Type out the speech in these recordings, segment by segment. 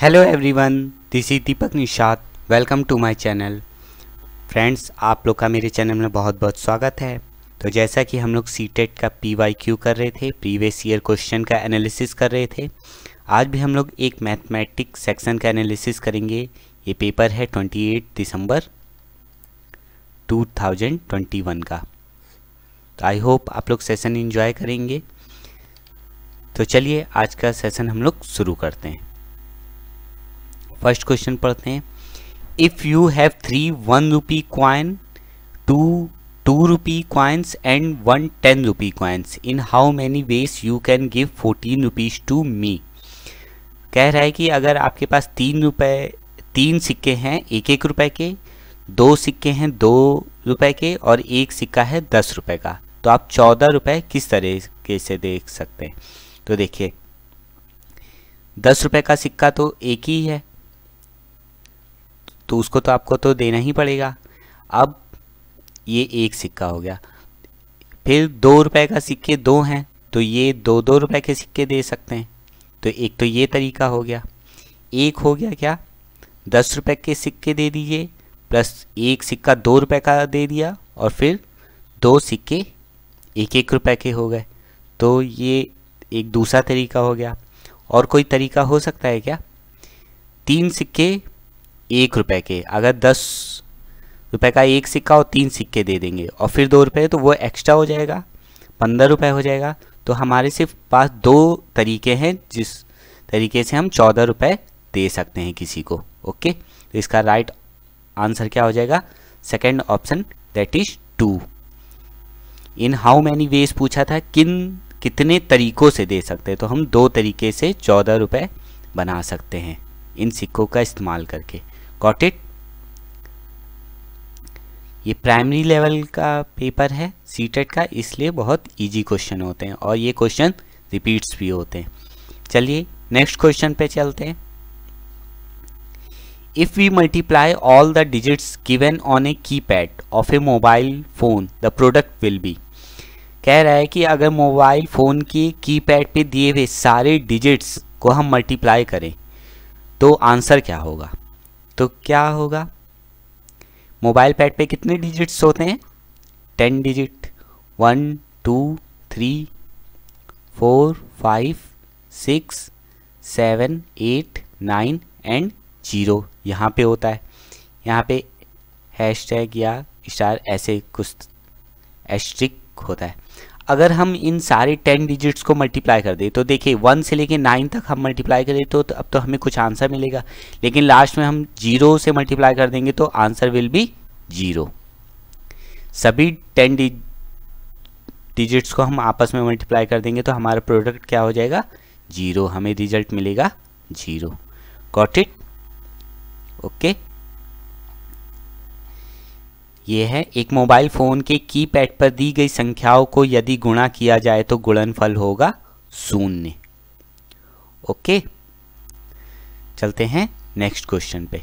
Hello everyone this is Deepak Nishad welcome to my channel friends आप लोग का मेरे चैनल में बहुत बहुत स्वागत है तो जैसा कि हम लोग सी टेट e का पी वाई क्यू कर रहे थे प्रीवियस ईयर क्वेश्चन का एनालिसिस कर रहे थे आज भी हम लोग एक मैथमेटिक्स सेक्शन का एनालिसिस करेंगे ये पेपर है 28 दिसंबर 2021 का तो आई होप आप लोग सेसन इन्जॉय करेंगे तो चलिए आज का सेसन हम लोग शुरू करते हैं फर्स्ट क्वेश्चन पढ़ते हैं if you have three one rupee coin two two rupee coins and one ten rupee coins in how many ways you can give fourteen rupees to me कह रहा है कि अगर आपके पास तीन रुपये तीन सिक्के हैं एक एक रुपए के दो सिक्के हैं दो रुपए के और एक सिक्का है दस रुपए का तो आप चौदह रुपए किस तरह से देख सकते हैं तो देखिए दस रुपए का सिक्का तो एक ही है तो उसको तो आपको तो देना ही पड़ेगा अब ये एक सिक्का हो गया फिर दो रुपए का सिक्के दो हैं तो ये दो दो रुपए के सिक्के दे सकते हैं तो एक तो ये तरीका हो गया एक हो गया क्या दस रुपए के सिक्के दे दीजिए प्लस एक सिक्का दो रुपए का दे दिया और फिर दो सिक्के एक एक रुपए के हो गए तो ये एक दूसरा तरीका हो गया और कोई तरीका हो सकता है क्या तीन सिक्के एक रुपए के अगर दस रुपए का एक सिक्का और तीन सिक्के दे देंगे और फिर दो रुपए तो वो एक्स्ट्रा हो जाएगा पंद्रह रुपए हो जाएगा तो हमारे सिर्फ पास दो तरीके हैं जिस तरीके से हम चौदह रुपये दे सकते हैं किसी को ओके तो इसका राइट आंसर क्या हो जाएगा second option that is two in how many ways पूछा था किन कितने तरीकों से दे सकते हैं तो हम दो तरीके से चौदह रुपये बना सकते हैं इन सिक्कों का इस्तेमाल करके गॉट इट ये प्राइमरी लेवल का पेपर है सीटेट का इसलिए बहुत इजी क्वेश्चन होते हैं और ये क्वेश्चन रिपीट्स भी होते हैं चलिए नेक्स्ट क्वेश्चन पे चलते हैं if multiply all the digits given on a keypad of a mobile phone the product will be कह रहा है कि अगर मोबाइल फ़ोन की कीपैड पे दिए हुए सारे डिजिट्स को हम मल्टीप्लाई करें तो आंसर क्या होगा तो क्या होगा मोबाइल पैड पे कितने डिजिट्स होते हैं ten digit one two three four five six seven eight nine and zero यहाँ पे होता है यहाँ पे हैश टैग या स्टार ऐसे कुछ एस्ट्रिक होता है अगर हम इन सारे टेन डिजिट्स को मल्टीप्लाई कर दें तो देखिए वन से लेके नाइन तक हम मल्टीप्लाई करें तो, तो अब तो हमें कुछ आंसर मिलेगा लेकिन लास्ट में हम जीरो से मल्टीप्लाई कर देंगे तो आंसर विल बी जीरो सभी टेन डिजिट्स को हम आपस में मल्टीप्लाई कर देंगे तो हमारा प्रोडक्ट क्या हो जाएगा जीरो हमें रिजल्ट मिलेगा जीरो गॉट इट ओके ये है एक मोबाइल फ़ोन के कीपैड पर दी गई संख्याओं को यदि गुणा किया जाए तो गुणनफल होगा शून्य ओके चलते हैं नेक्स्ट क्वेश्चन पे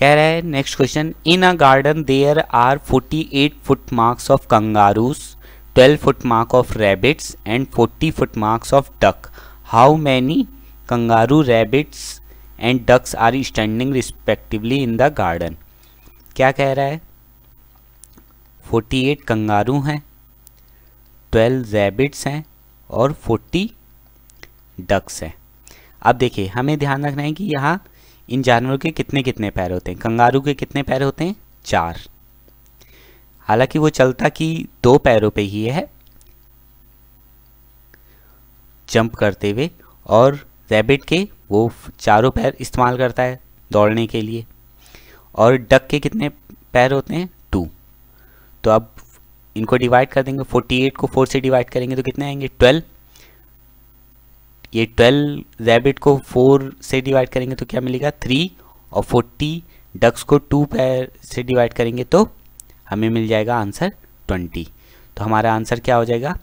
कह रहा है next question in a garden there are 48 foot marks of kangaroos 12 foot mark of rabbits and 40 foot marks of duck how many kangaroo rabbits and ducks are standing respectively in the garden क्या कह रहा है 48 kangaroo हैं 12 जैबिट्स हैं और 40 ducks हैं अब देखिए हमें ध्यान रखना है कि यहाँ इन जानवरों के कितने कितने पैर होते हैं कंगारू के कितने पैर होते हैं चार हालांकि वो चलता कि दो पैरों पे ही है जंप करते हुए और रैबिट के वो चारों पैर इस्तेमाल करता है दौड़ने के लिए और डक के कितने पैर होते हैं टू तो अब इनको डिवाइड कर देंगे फोर्टी एट को फोर से डिवाइड करेंगे तो कितने आएंगे ट्वेल्व ये ट्वेल्व रैबिट को फोर से डिवाइड करेंगे तो क्या मिलेगा थ्री और फोर्टी डक्स को टू पैर से डिवाइड करेंगे तो हमें मिल जाएगा आंसर ट्वेंटी तो हमारा आंसर क्या हो जाएगा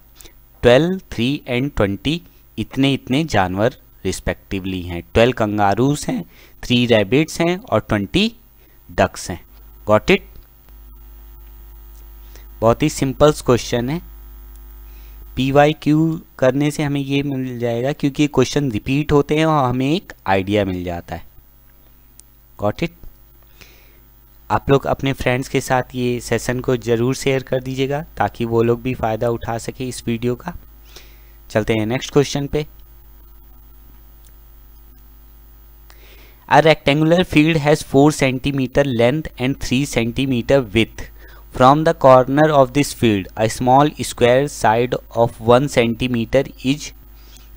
ट्वेल्व थ्री एंड ट्वेंटी इतने इतने जानवर रिस्पेक्टिवली हैं ट्वेल्व कंगारूज हैं थ्री रैबिट्स हैं और ट्वेंटी डक्स हैं गॉट इट बहुत ही सिंपल क्वेश्चन है पी वाई क्यू करने से हमें ये मिल जाएगा क्योंकि क्वेश्चन रिपीट होते हैं और हमें एक आइडिया मिल जाता है गॉट इट आप लोग अपने फ्रेंड्स के साथ ये सेशन को ज़रूर शेयर कर दीजिएगा ताकि वो लोग भी फ़ायदा उठा सके इस वीडियो का चलते हैं नेक्स्ट क्वेश्चन पे A rectangular field has 4 centimeter length and 3 centimeter width. From the corner of this field, a small square side of 1 centimeter is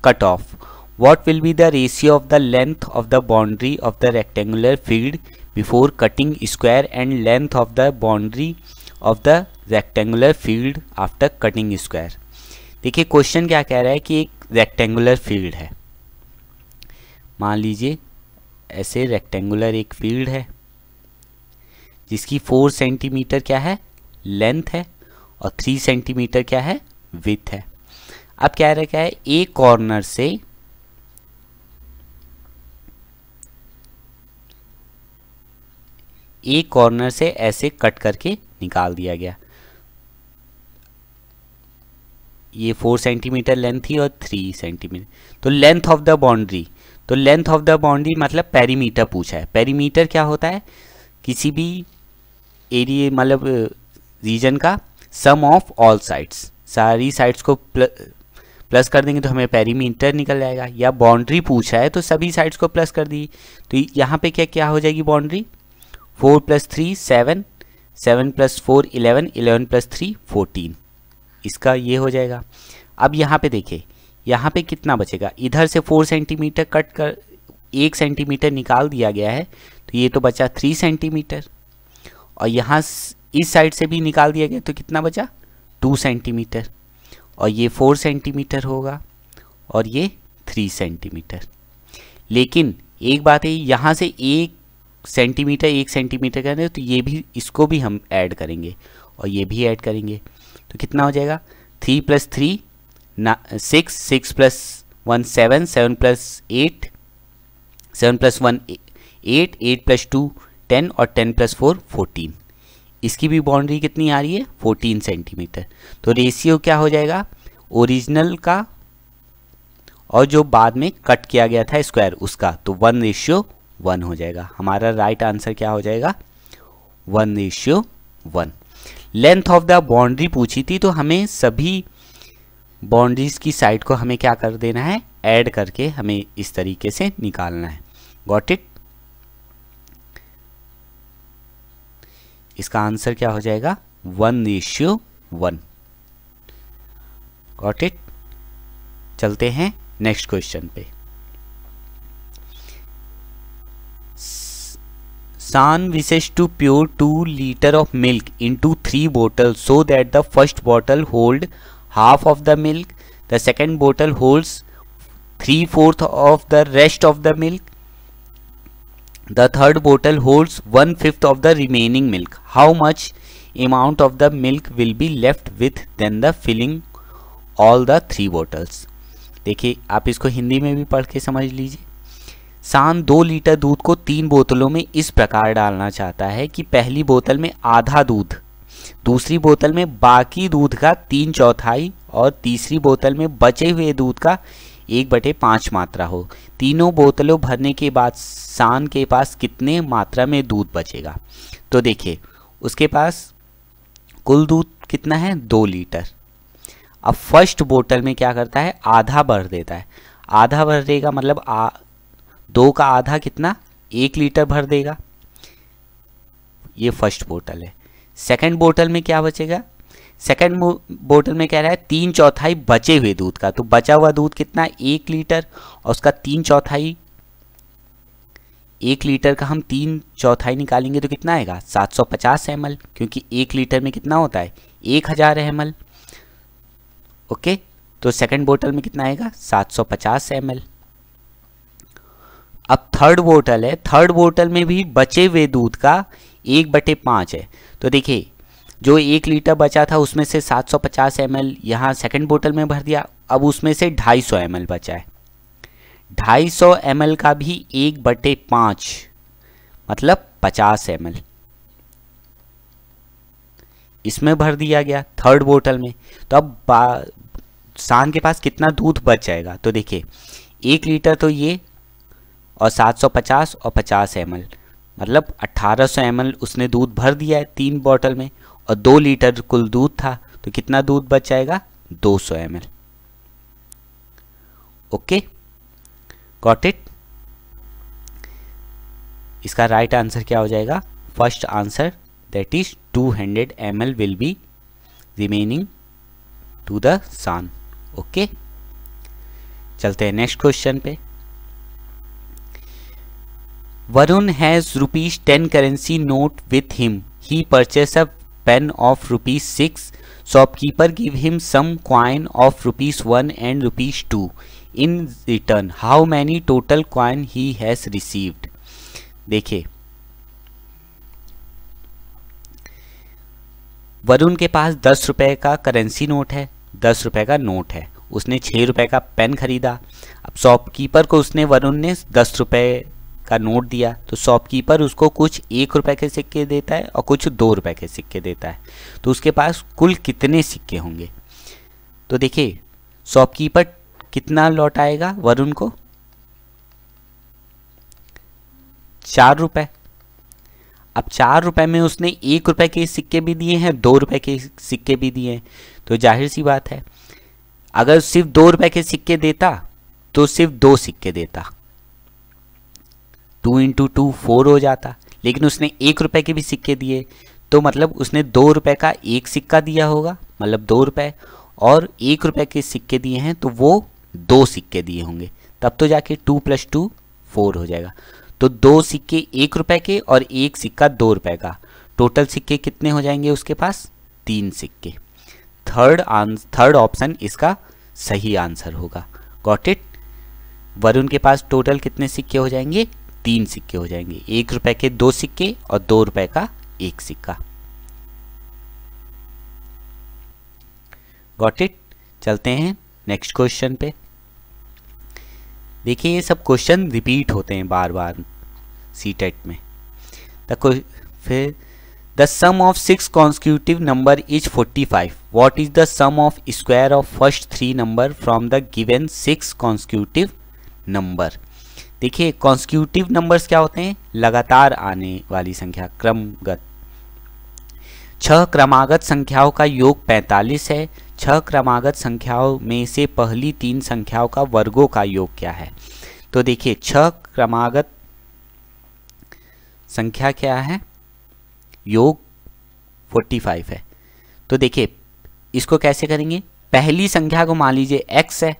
cut off. What will be the ratio of the length of the boundary of the rectangular field before cutting square and length of the boundary of the rectangular field after cutting square? देखिए question क्या कह रहा है कि एक rectangular field है मान लीजिए ऐसे रेक्टेंगुलर एक फील्ड है जिसकी फोर सेंटीमीटर क्या है लेंथ है और थ्री सेंटीमीटर क्या है विथ है अब क्या रखा है एक कॉर्नर से एक कॉर्नर से ऐसे कट करके निकाल दिया गया ये फोर सेंटीमीटर लेंथ ही और थ्री सेंटीमीटर तो लेंथ ऑफ द बाउंड्री तो लेंथ ऑफ द बाउंड्री मतलब पेरीमीटर पूछा है पेरीमीटर क्या होता है किसी भी एरिए मतलब रीजन का सम ऑफ ऑल साइड्स सारी साइड्स को प्लस कर देंगे तो हमें पेरीमीटर निकल जाएगा या बाउंड्री पूछा है तो सभी साइड्स को प्लस कर दी तो यहाँ पे क्या क्या हो जाएगी boundary four plus three seven seven plus four eleven eleven plus three fourteen इसका ये हो जाएगा अब यहाँ पे देखिए यहाँ पे कितना बचेगा इधर से फोर सेंटीमीटर कट कर एक सेंटीमीटर निकाल दिया गया है तो ये तो बचा थ्री सेंटीमीटर और यहाँ इस साइड से भी निकाल दिया गया तो कितना बचा टू सेंटीमीटर और ये फोर सेंटीमीटर होगा और ये थ्री सेंटीमीटर लेकिन एक बात है यहाँ से एक सेंटीमीटर एक सेंटीमीटर करें तो ये भी इसको भी हम ऐड करेंगे और ये भी ऐड करेंगे तो कितना हो जाएगा three plus three six six plus one seven seven plus eight seven plus one eight eight plus two ten और टेन प्लस फोर फोर्टीन इसकी भी बाउंड्री कितनी आ रही है फोर्टीन सेंटीमीटर तो रेशियो क्या हो जाएगा ओरिजिनल का और जो बाद में कट किया गया था स्क्वायर उसका तो वन रेशियो वन हो जाएगा हमारा राइट आंसर क्या हो जाएगा one ratio one length of the boundary पूछी थी तो हमें सभी बाउंड्रीज की साइड को हमें क्या कर देना है ऐड करके हमें इस तरीके से निकालना है गॉट इट इसका आंसर क्या हो जाएगा one ratio one got it चलते हैं नेक्स्ट क्वेश्चन पे Saanvi wishes to pour two litre of milk into three bottle so that the first bottle hold half of the milk. The second bottle holds three fourth of the rest of the milk. The third bottle holds one fifth of the remaining milk. How much amount of the milk will be left with then the filling all the three bottles. देखिए आप इसको हिंदी में भी पढ़ के समझ लीजिए शान दो लीटर दूध को तीन बोतलों में इस प्रकार डालना चाहता है कि पहली बोतल में आधा दूध दूसरी बोतल में बाकी दूध का तीन चौथाई और तीसरी बोतल में बचे हुए दूध का एक बटे पाँच मात्रा हो तीनों बोतलों भरने के बाद शान के पास कितने मात्रा में दूध बचेगा तो देखिए उसके पास कुल दूध कितना है दो लीटर अब फर्स्ट बोतल में क्या करता है आधा भर देता है आधा भर देगा मतलब आ दो का आधा कितना एक लीटर भर देगा ये फर्स्ट बोतल है सेकेंड बोतल में क्या बचेगा सेकेंड बोतल में कह रहा है तीन चौथाई बचे हुए दूध का तो बचा हुआ दूध कितना एक लीटर और उसका तीन चौथाई एक लीटर का हम तीन चौथाई निकालेंगे तो कितना आएगा 750 सौ क्योंकि एक लीटर में कितना होता है एक हज़ार एम ओके तो सेकंड बोतल में कितना आएगा 750 सौ अब थर्ड बोतल है थर्ड बोतल में भी बचे हुए दूध का एक बटे पाँच है तो देखिए जो एक लीटर बचा था उसमें से 750 सौ पचास एम एल यहाँ सेकेंड बोटल में भर दिया अब उसमें से 250 सौ एम एल बचा है 250 सौ एम एल का भी एक बटे पाँच मतलब 50 एम एल इसमें भर दिया गया थर्ड बोटल में तो अब शान के पास कितना दूध बच जाएगा तो देखिए एक लीटर तो ये और 750 और 50 एम एल मतलब 1800 सौ उसने दूध भर दिया है तीन बॉटल में और दो लीटर कुल दूध था तो कितना दूध बच जाएगा 200 सौ एम ओके गॉट इट इसका राइट right आंसर क्या हो जाएगा first answer that is 200 hundred M will be remaining to the son okay चलते हैं नेक्स्ट क्वेश्चन पे Varun has rupees ten currency note with him he purchase a pen of rupees six shopkeeper give him some coin of rupees one and rupees two in return how many total coin he has received देखे वरुण के पास दस रुपए का currency note है दस रुपए का note है उसने छह रुपए का पेन खरीदा अब शॉपकीपर को उसने वरुण ने दस रुपए का नोट दिया तो शॉपकीपर उसको कुछ एक रुपए के सिक्के देता है और कुछ दो रुपए के सिक्के देता है तो उसके पास कुल कितने सिक्के होंगे तो देखिए शॉपकीपर कितना लौट आएगा वरुण को चार रुपए अब चार रुपए में उसने एक रुपए के सिक्के भी दिए हैं दो रुपए के सिक्के भी दिए हैं तो जाहिर सी बात है अगर सिर्फ दो रुपए के सिक्के देता तो सिर्फ दो सिक्के देता टू इंटू टू फोर हो जाता लेकिन उसने एक रुपए के भी सिक्के दिए तो मतलब उसने दो रुपए का एक सिक्का दिया होगा मतलब दो रुपए और एक रुपए के सिक्के दिए हैं तो वो दो सिक्के दिए होंगे तब तो जाके टू प्लस टू फोर हो जाएगा तो दो सिक्के एक रुपए के और एक सिक्का दो रुपए का टोटल सिक्के कितने हो जाएंगे उसके पास तीन सिक्के थर्ड आंसर थर्ड ऑप्शन इसका सही आंसर होगा गॉट इट वरुण के पास टोटल कितने सिक्के हो जाएंगे तीन सिक्के हो जाएंगे एक रुपए के दो सिक्के और दो रुपए का एक सिक्का गॉट इट चलते हैं नेक्स्ट क्वेश्चन पे देखिए ये सब क्वेश्चन रिपीट होते हैं बार बार सी टेट में फिर the sum of six consecutive number is 45. What is the sum of square of first three number from the given six consecutive number देखिए कॉन्स्क्यूटिव नंबर्स क्या होते हैं लगातार आने वाली संख्या क्रमगत छह क्रमागत संख्याओं का योग 45 है छह क्रमागत संख्याओं में से पहली तीन संख्याओं का वर्गों का योग क्या है तो देखिए छह क्रमागत संख्या क्या है योग 45 है तो देखिए इसको कैसे करेंगे पहली संख्या को मान लीजिए x है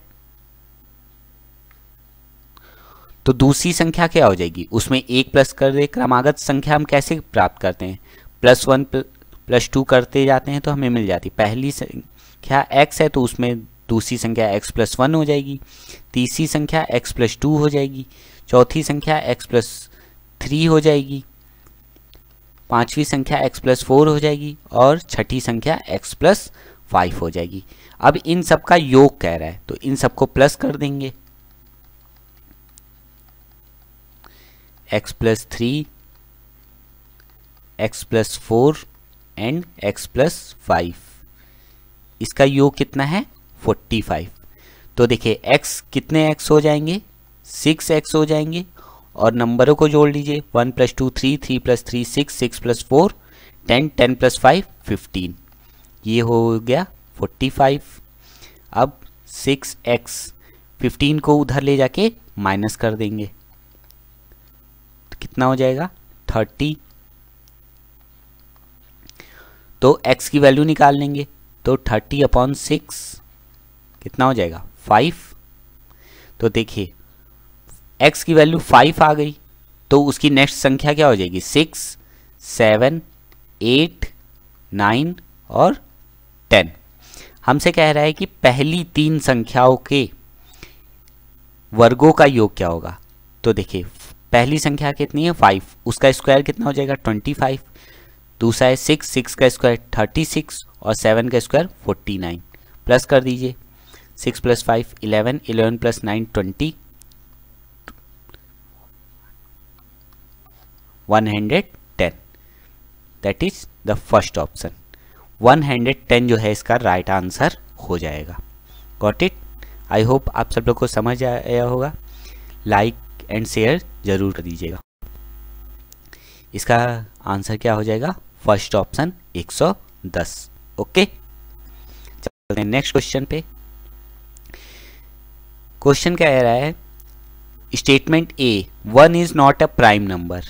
तो दूसरी संख्या क्या हो जाएगी उसमें एक प्लस कर दे क्रमागत संख्या हम कैसे प्राप्त करते हैं प्लस वन प्लस टू करते जाते हैं तो हमें मिल जाती पहली संख्या एक्स है तो उसमें दूसरी संख्या एक्स प्लस वन हो जाएगी तीसरी संख्या एक्स प्लस टू हो जाएगी चौथी संख्या एक्स प्लस थ्री हो जाएगी पांचवी संख्या x प्लस फोर हो जाएगी और छठी संख्या x प्लस फाइव हो जाएगी अब इन सब का योग कह रहा है तो इन सबको प्लस कर देंगे x plus three x plus four and x plus five इसका योग कितना है फोर्टी फाइव तो देखिए एक्स कितने एक्स हो जाएंगे सिक्स एक्स हो जाएंगे और नंबरों को जोड़ लीजिए one plus two three three plus three six six plus four ten ten plus five fifteen ये हो गया फोर्टी फाइव अब सिक्स एक्स फिफ्टीन को उधर ले जाके माइनस कर देंगे कितना हो जाएगा थर्टी तो x की वैल्यू निकाल लेंगे तो थर्टी अपॉन सिक्स कितना हो जाएगा फाइव तो देखिए x की वैल्यू फाइव आ गई तो उसकी नेक्स्ट संख्या क्या हो जाएगी सिक्स सेवन एट नाइन और टेन हमसे कह रहा है कि पहली तीन संख्याओं के वर्गों का योग क्या होगा तो देखिए पहली संख्या कितनी है फाइव उसका स्क्वायर कितना हो जाएगा ट्वेंटी फाइव दूसरा है सिक्स सिक्स का स्क्वायर थर्टी सिक्स और सेवन का स्क्वायर फोर्टी नाइन प्लस कर दीजिए six plus five eleven eleven plus nine twenty one hundred ten that is the first option one hundred ten जो है इसका राइट right आंसर हो जाएगा गॉट इट आई होप आप सब लोग को समझ आया होगा लाइक एंड शेयर ज़रूर कर दीजिएगा इसका आंसर क्या हो जाएगा फर्स्ट ऑप्शन 110 ओके चलते हैं नेक्स्ट क्वेश्चन पे क्वेश्चन क्या कह रहा है statement A one is not a prime number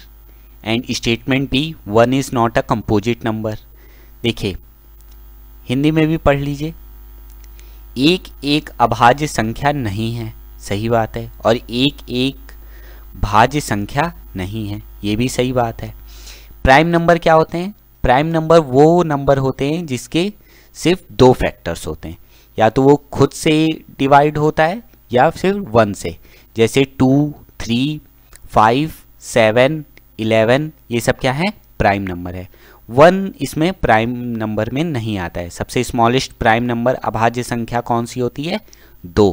and statement B one is not a composite number देखिए हिंदी में भी पढ़ लीजिए एक एक अभाज्य संख्या नहीं है सही बात है और एक एक भाज्य संख्या नहीं है ये भी सही बात है प्राइम नंबर क्या होते हैं प्राइम नंबर वो नंबर होते हैं जिसके सिर्फ दो फैक्टर्स होते हैं या तो वो खुद से डिवाइड होता है या फिर वन से जैसे two three five seven eleven ये सब क्या है प्राइम नंबर है वन इसमें प्राइम नंबर में नहीं आता है सबसे स्मॉलेस्ट प्राइम नंबर अभाज्य संख्या कौन सी होती है दो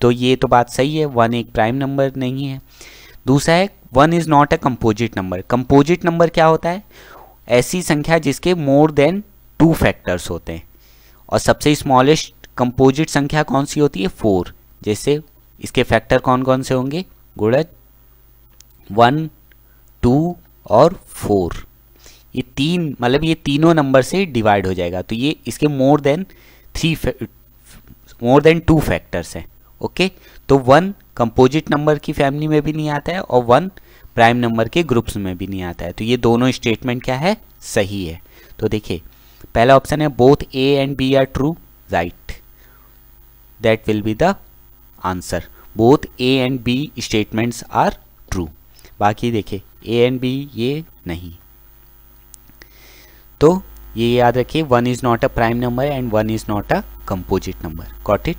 तो ये तो बात सही है वन एक प्राइम नंबर नहीं है दूसरा है one is not a composite number composite number क्या होता है ऐसी संख्या जिसके मोर देन टू फैक्टर्स होते हैं और सबसे स्मॉलेस्ट कंपोजिट संख्या कौन सी होती है फोर जैसे इसके फैक्टर कौन कौन से होंगे गुड़द वन टू और फोर ये तीन मतलब ये तीनों नंबर से डिवाइड हो जाएगा तो ये इसके more than three more than two factors हैं ओके तो वन कंपोजिट नंबर की फैमिली में भी नहीं आता है और वन प्राइम नंबर के ग्रुप्स में भी नहीं आता है तो ये दोनों स्टेटमेंट क्या है सही है तो देखिए पहला ऑप्शन है both A and B are true right that will be the answer both A and B statements are true बाकी देखिए ए एंड बी ये नहीं तो ये याद रखिए one is not a prime number and one is not a composite number got it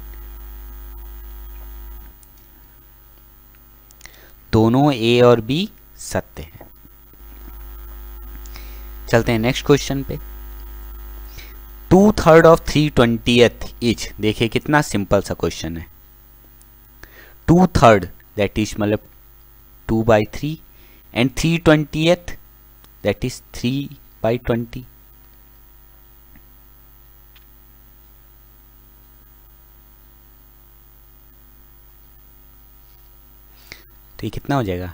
दोनों A और बी सत्य हैं चलते हैं नेक्स्ट क्वेश्चन पे two third of three twenty each देखिए कितना सिंपल सा क्वेश्चन है टू थर्ड दैट इज मतलब two by three and three twenty that is three by twenty तो ये कितना हो जाएगा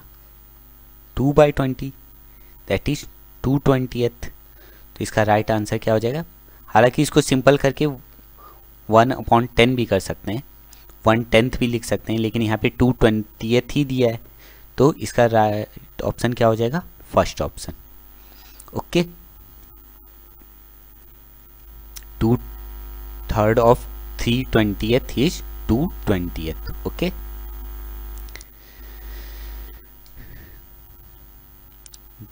two by twenty that is two twenty तो इसका राइट आंसर क्या हो जाएगा हालांकि इसको सिंपल करके वन अपॉन टेन भी कर सकते हैं वन टेंथ भी लिख सकते हैं लेकिन यहाँ पे टू ट्वेंटी ही दिया है तो इसका राइट ऑप्शन क्या हो जाएगा first option okay two third of three twenty is two twenty okay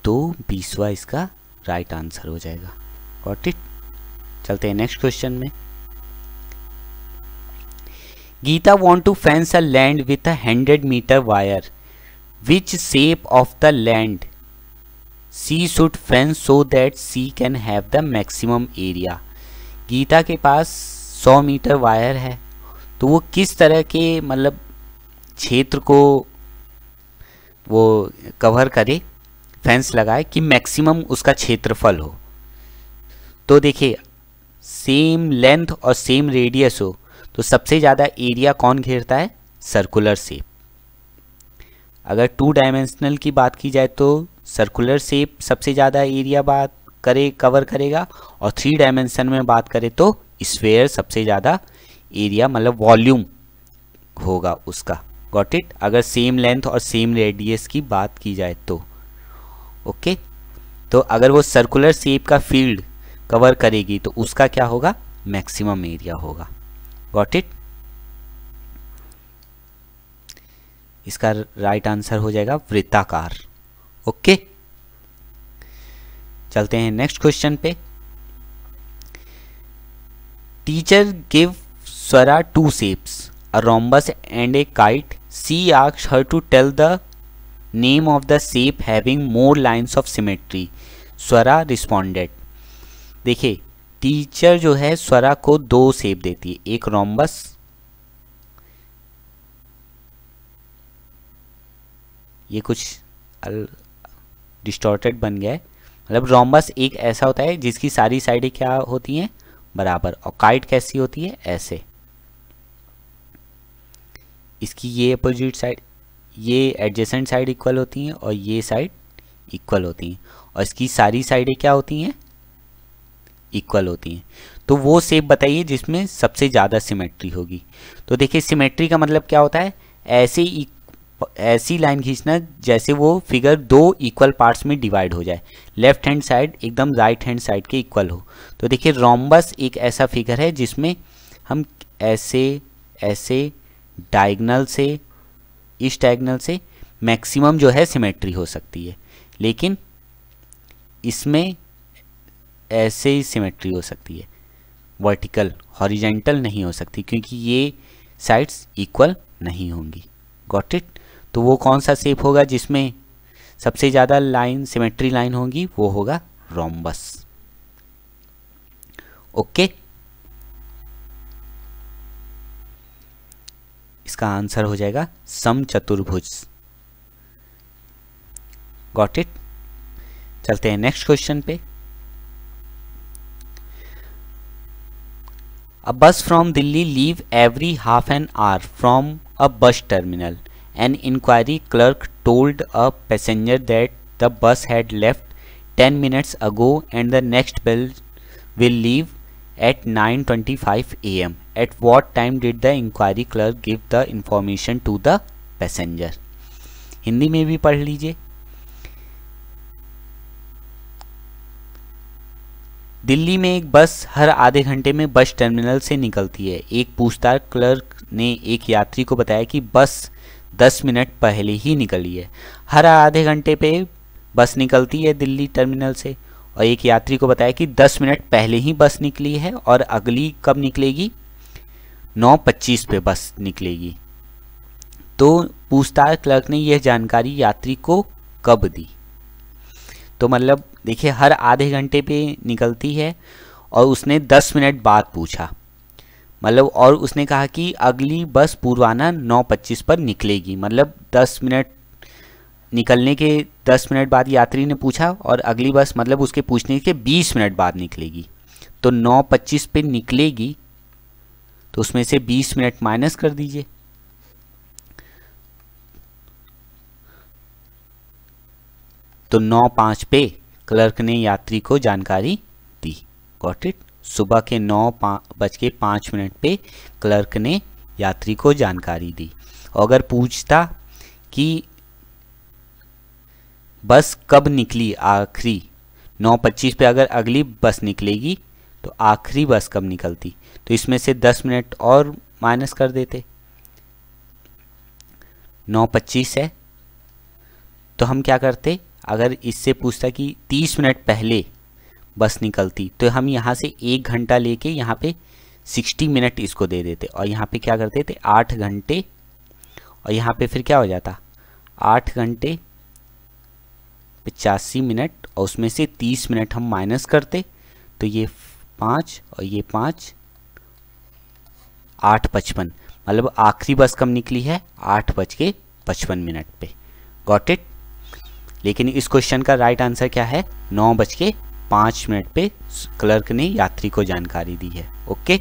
तो बीसवा इसका राइट आंसर हो जाएगा गॉट इट चलते हैं नेक्स्ट क्वेश्चन में Geeta want to fence a land with a hundred metre wire which shape of the land she should fence so that she can have the maximum area Geeta के पास 100 metre wire है तो वो किस तरह के मतलब क्षेत्र को वो कवर करे फेंस लगाए कि मैक्सिमम उसका क्षेत्रफल हो तो देखिए सेम लेंथ और सेम रेडियस हो तो सबसे ज़्यादा एरिया कौन घेरता है सर्कुलर सेप अगर टू डायमेंशनल की बात की जाए तो सर्कुलर सेप सबसे ज़्यादा एरिया बात करे कवर करेगा और थ्री डायमेंशन में बात करें तो स्फेयर सबसे ज़्यादा एरिया मतलब वॉल्यूम होगा उसका गॉट इट अगर सेम लेंथ और सेम रेडियस की बात की जाए तो ओके तो अगर वो सर्कुलर सेप का फील्ड कवर करेगी तो उसका क्या होगा मैक्सिमम एरिया होगा वॉट इट इसका राइट आंसर हो जाएगा वृत्ताकार ओके चलते हैं नेक्स्ट क्वेश्चन पे teacher give Swara two shapes a rhombus and a kite she asks her to tell the name of the shape having more lines of symmetry Swara responded देखिए teacher जो है स्वरा को दो शेप देती है एक रोम्बस ये कुछ डिस्टॉर्टेड बन गया है मतलब रोम्बस एक ऐसा होता है जिसकी सारी साइडें क्या होती हैं बराबर और काइट कैसी होती है ऐसे इसकी ये अपोजिट साइड ये एडजेसेंट साइड इक्वल होती हैं और ये साइड इक्वल होती हैं और इसकी सारी साइडें क्या होती हैं इक्वल होती हैं तो वो सेप बताइए जिसमें सबसे ज़्यादा सिमेट्री होगी तो देखिए सिमेट्री का मतलब क्या होता है ऐसे ऐसी लाइन खींचना जैसे वो फिगर दो इक्वल पार्ट्स में डिवाइड हो जाए लेफ्ट हैंड साइड एकदम राइट हैंड साइड के इक्वल हो तो देखिए रोमबस एक ऐसा फिगर है जिसमें हम ऐसे ऐसे डायगनल से इस डायगनल से मैक्सिमम जो है सिमेट्री हो सकती है लेकिन इसमें ऐसे ही सिमेट्री हो सकती है वर्टिकल हॉरिजेंटल नहीं हो सकती क्योंकि ये साइड्स इक्वल नहीं होंगी गॉट इट तो वो कौन सा शेप होगा जिसमें सबसे ज़्यादा लाइन सिमेट्री लाइन होगी वो होगा रोम्बस ओके इसका आंसर हो जाएगा सम चतुर्भुज गॉट इट चलते हैं नेक्स्ट क्वेश्चन पे a bus from Delhi leave every half an hour from a bus terminal an enquiry clerk told a passenger that the bus had left ten minutes ago and the next bell will leave at nine twenty five A M at what time did the enquiry clerk give the information to the passenger Hindi में भी पढ़ लीजिए दिल्ली में एक बस हर आधे घंटे में बस टर्मिनल से निकलती है एक पूछताछ क्लर्क ने एक यात्री को बताया कि बस 10 मिनट पहले ही निकली है हर आधे घंटे पे बस निकलती है दिल्ली टर्मिनल से और एक यात्री को बताया कि 10 मिनट पहले ही बस निकली है और अगली कब निकलेगी नौ पच्चीस पे बस निकलेगी तो पूछताछ क्लर्क ने यह जानकारी यात्री को कब दी तो मतलब देखिए हर आधे घंटे पे निकलती है और उसने दस मिनट बाद पूछा मतलब और उसने कहा कि अगली बस पूर्वाना नौ पच्चीस पर निकलेगी मतलब दस मिनट निकलने के दस मिनट बाद यात्री ने पूछा और अगली बस मतलब उसके पूछने के बीस मिनट बाद निकलेगी तो नौ पच्चीस पे निकलेगी तो उसमें से 20 मिनट माइनस कर दीजिए तो नौ पे क्लर्क ने यात्री को जानकारी दी गॉट इट सुबह के नौ बज के पाँच मिनट पे क्लर्क ने यात्री को जानकारी दी और अगर पूछता कि बस कब निकली आखिरी 9:25 पे अगर अगली बस निकलेगी तो आखिरी बस कब निकलती तो इसमें से दस मिनट और माइनस कर देते नौ पच्चीस है तो हम क्या करते अगर इससे पूछता कि तीस मिनट पहले बस निकलती तो हम यहाँ से एक घंटा लेके यहाँ पे सिक्सटी मिनट इसको दे देते और यहाँ पे क्या करते थे आठ घंटे और यहाँ पे फिर क्या हो जाता आठ घंटे पचासी मिनट और उसमें से तीस मिनट हम माइनस करते तो ये पाँच और ये पाँच आठ पचपन मतलब आखिरी बस कब निकली है आठ बज के पचपन मिनट पे गॉट इट लेकिन इस क्वेश्चन का राइट right आंसर क्या है नौ बज के पाँच मिनट पे क्लर्क ने यात्री को जानकारी दी है ओके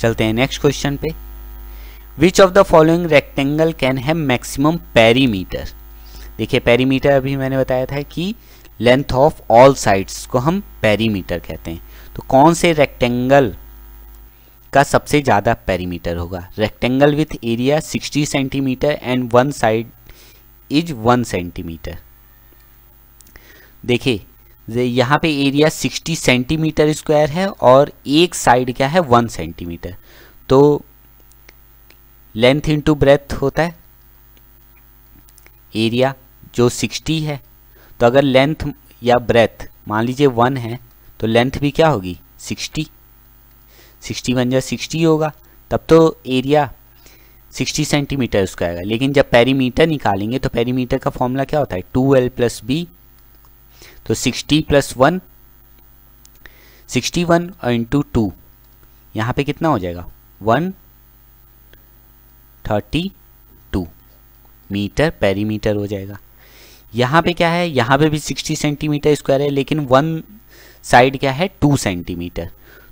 चलते हैं नेक्स्ट क्वेश्चन पे which of the following rectangle can have maximum perimeter देखिए पेरीमीटर अभी मैंने बताया था कि लेंथ ऑफ ऑल साइड्स को हम पेरीमीटर कहते हैं तो कौन से रेक्टेंगल का सबसे ज़्यादा पेरीमीटर होगा rectangle with area 60 centimetre and one side is one centimetre देखिए यहाँ पे एरिया 60 सेंटीमीटर स्क्वायर है और एक साइड क्या है वन सेंटीमीटर तो लेंथ इनटू ब्रेथ होता है एरिया जो 60 है तो अगर लेंथ या ब्रेथ मान लीजिए वन है तो लेंथ भी क्या होगी सिक्सटी सिक्सटी वन या सिक्सटी होगा तब तो एरिया सिक्सटी सेंटीमीटर उसका आएगा लेकिन जब पेरीमीटर निकालेंगे तो पेरीमीटर का फॉर्मूला क्या होता है टू एल प्लस बी तो sixty plus one sixty one और इंटू टू यहाँ पर कितना हो जाएगा one thirty two metre perimeter हो जाएगा यहाँ पे क्या है यहाँ पे भी 60 सेंटीमीटर स्क्वायर है लेकिन वन साइड क्या है 2 सेंटीमीटर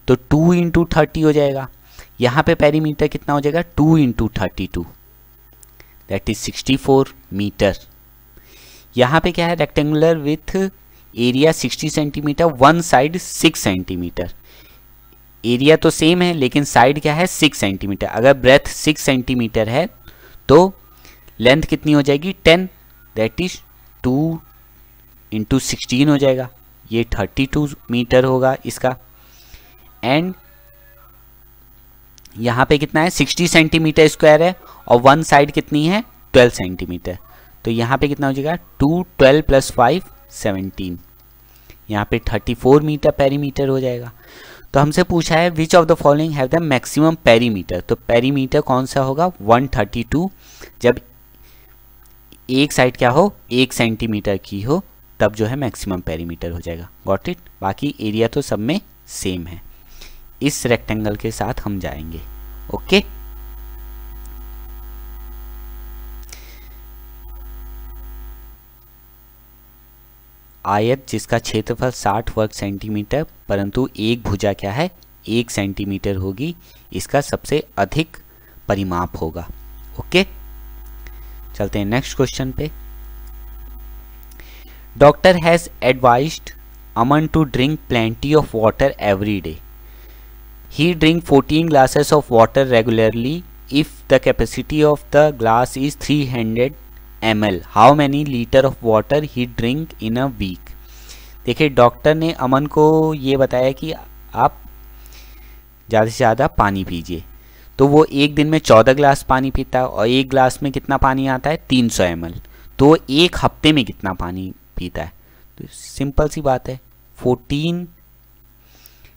तो 2 इंटू थर्टी हो जाएगा यहाँ पे पेरीमीटर कितना हो जाएगा 2 into thirty two that is 64 metre यहाँ पे क्या है rectangular with area 60 centimetre one side 6 centimetre area तो सेम है लेकिन साइड क्या है 6 सेंटीमीटर अगर ब्रेथ 6 सेंटीमीटर है तो लेंथ कितनी हो जाएगी 10 that is two into sixteen हो जाएगा ये थर्टी टू मीटर होगा इसका एंड यहाँ पे कितना है सिक्सटी सेंटीमीटर स्क्वायर है और वन साइड कितनी है ट्वेल्व सेंटीमीटर तो यहाँ पे कितना हो जाएगा two twelve plus five seventeen यहाँ पे थर्टी फोर मीटर पेरीमीटर हो जाएगा तो हमसे पूछा है which of the following have the maximum perimeter तो पेरीमीटर कौन सा होगा 132 जब एक साइड क्या हो एक सेंटीमीटर की हो तब जो है मैक्सिमम पेरीमीटर हो जाएगा गॉट इट बाकी एरिया तो सब में सेम है इस रेक्टेंगल के साथ हम जाएंगे ओके आयत जिसका क्षेत्रफल 60 वर्ग सेंटीमीटर परंतु एक भुजा क्या है एक सेंटीमीटर होगी इसका सबसे अधिक परिमाप होगा ओके okay? चलते हैं नेक्स्ट क्वेश्चन पे doctor has advise Aman to drink plenty of water every day he drink 14 glasses of water regularly if the capacity of the glass is 300 L how many litre of water he drink in a week देखिए doctor ने अमन को ये बताया कि आप ज़्यादा से ज़्यादा पानी पीजिए तो वो एक दिन में चौदह ग्लास पानी पीता है और एक ग्लास में कितना पानी आता है तीन सौ एम एल तो एक हफ्ते में कितना पानी पीता है तो सिंपल सी बात है फोर्टीन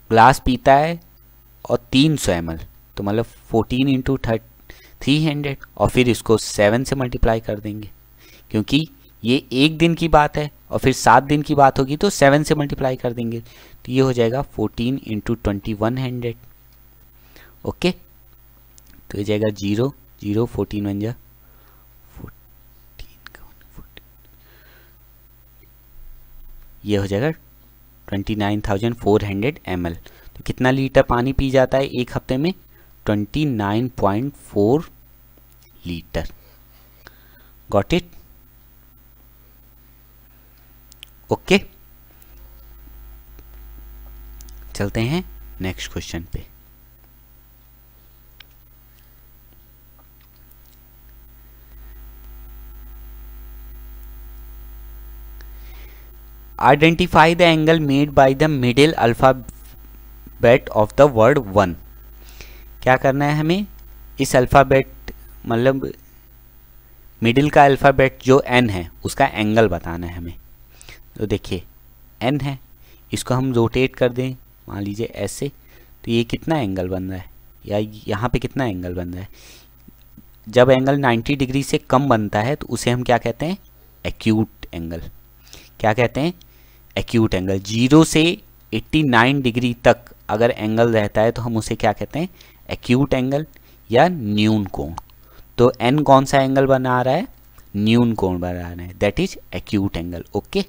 ग्लास पीता है और तीन सौ एम एल तो मतलब फोर्टीन इंटू थ्री हंड्रेड और फिर इसको सेवन से मल्टीप्लाई कर देंगे क्योंकि ये एक दिन की बात है और फिर सात दिन की बात होगी तो सेवन से मल्टीप्लाई कर देंगे तो ये हो जाएगा fourteen into twenty one hundred okay तो ये जाएगा जीरो जीरो फोर्टीन बन जा ये हो जाएगा twenty nine thousand four hundred M L तो कितना लीटर पानी पी जाता है एक हफ्ते में twenty nine point four litre got it okay चलते हैं नेक्स्ट क्वेश्चन पे identify the angle made by the middle alphabet of the word one क्या करना है हमें इस अल्फ़ाबेट मतलब मिडिल का अल्फ़ाबेट जो एन है उसका एंगल बताना है हमें तो देखिए एन है इसको हम रोटेट कर दें मान लीजिए ऐसे तो ये कितना एंगल बन रहा है या यहाँ पे कितना एंगल बन रहा है जब एंगल 90 डिग्री से कम बनता है तो उसे हम क्या कहते हैं एक्यूट एंगल क्या कहते हैं एक्यूट एंगल जीरो से 89 डिग्री तक अगर एंगल रहता है तो हम उसे क्या कहते हैं एक्यूट एंगल या न्यून कोण तो एन कौन सा एंगल बना रहा है न्यून कोण बना रहा है that is acute angle okay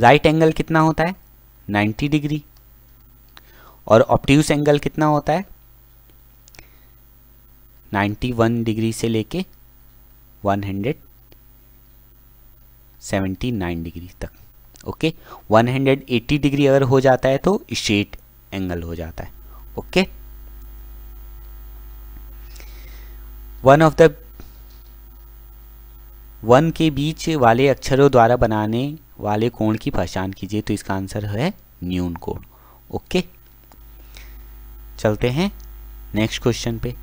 right angle कितना होता है 90 डिग्री और ऑप्टिव्स एंगल कितना होता है 91 डिग्री से लेके 79 डिग्री तक ओके 180 डिग्री अगर हो जाता है तो स्ट्रेट एंगल हो जाता है okay one of the one के बीच वाले अक्षरों द्वारा बनाने वाले कोण की पहचान कीजिए तो इसका आंसर है न्यून कोण ओके चलते हैं नेक्स्ट क्वेश्चन पे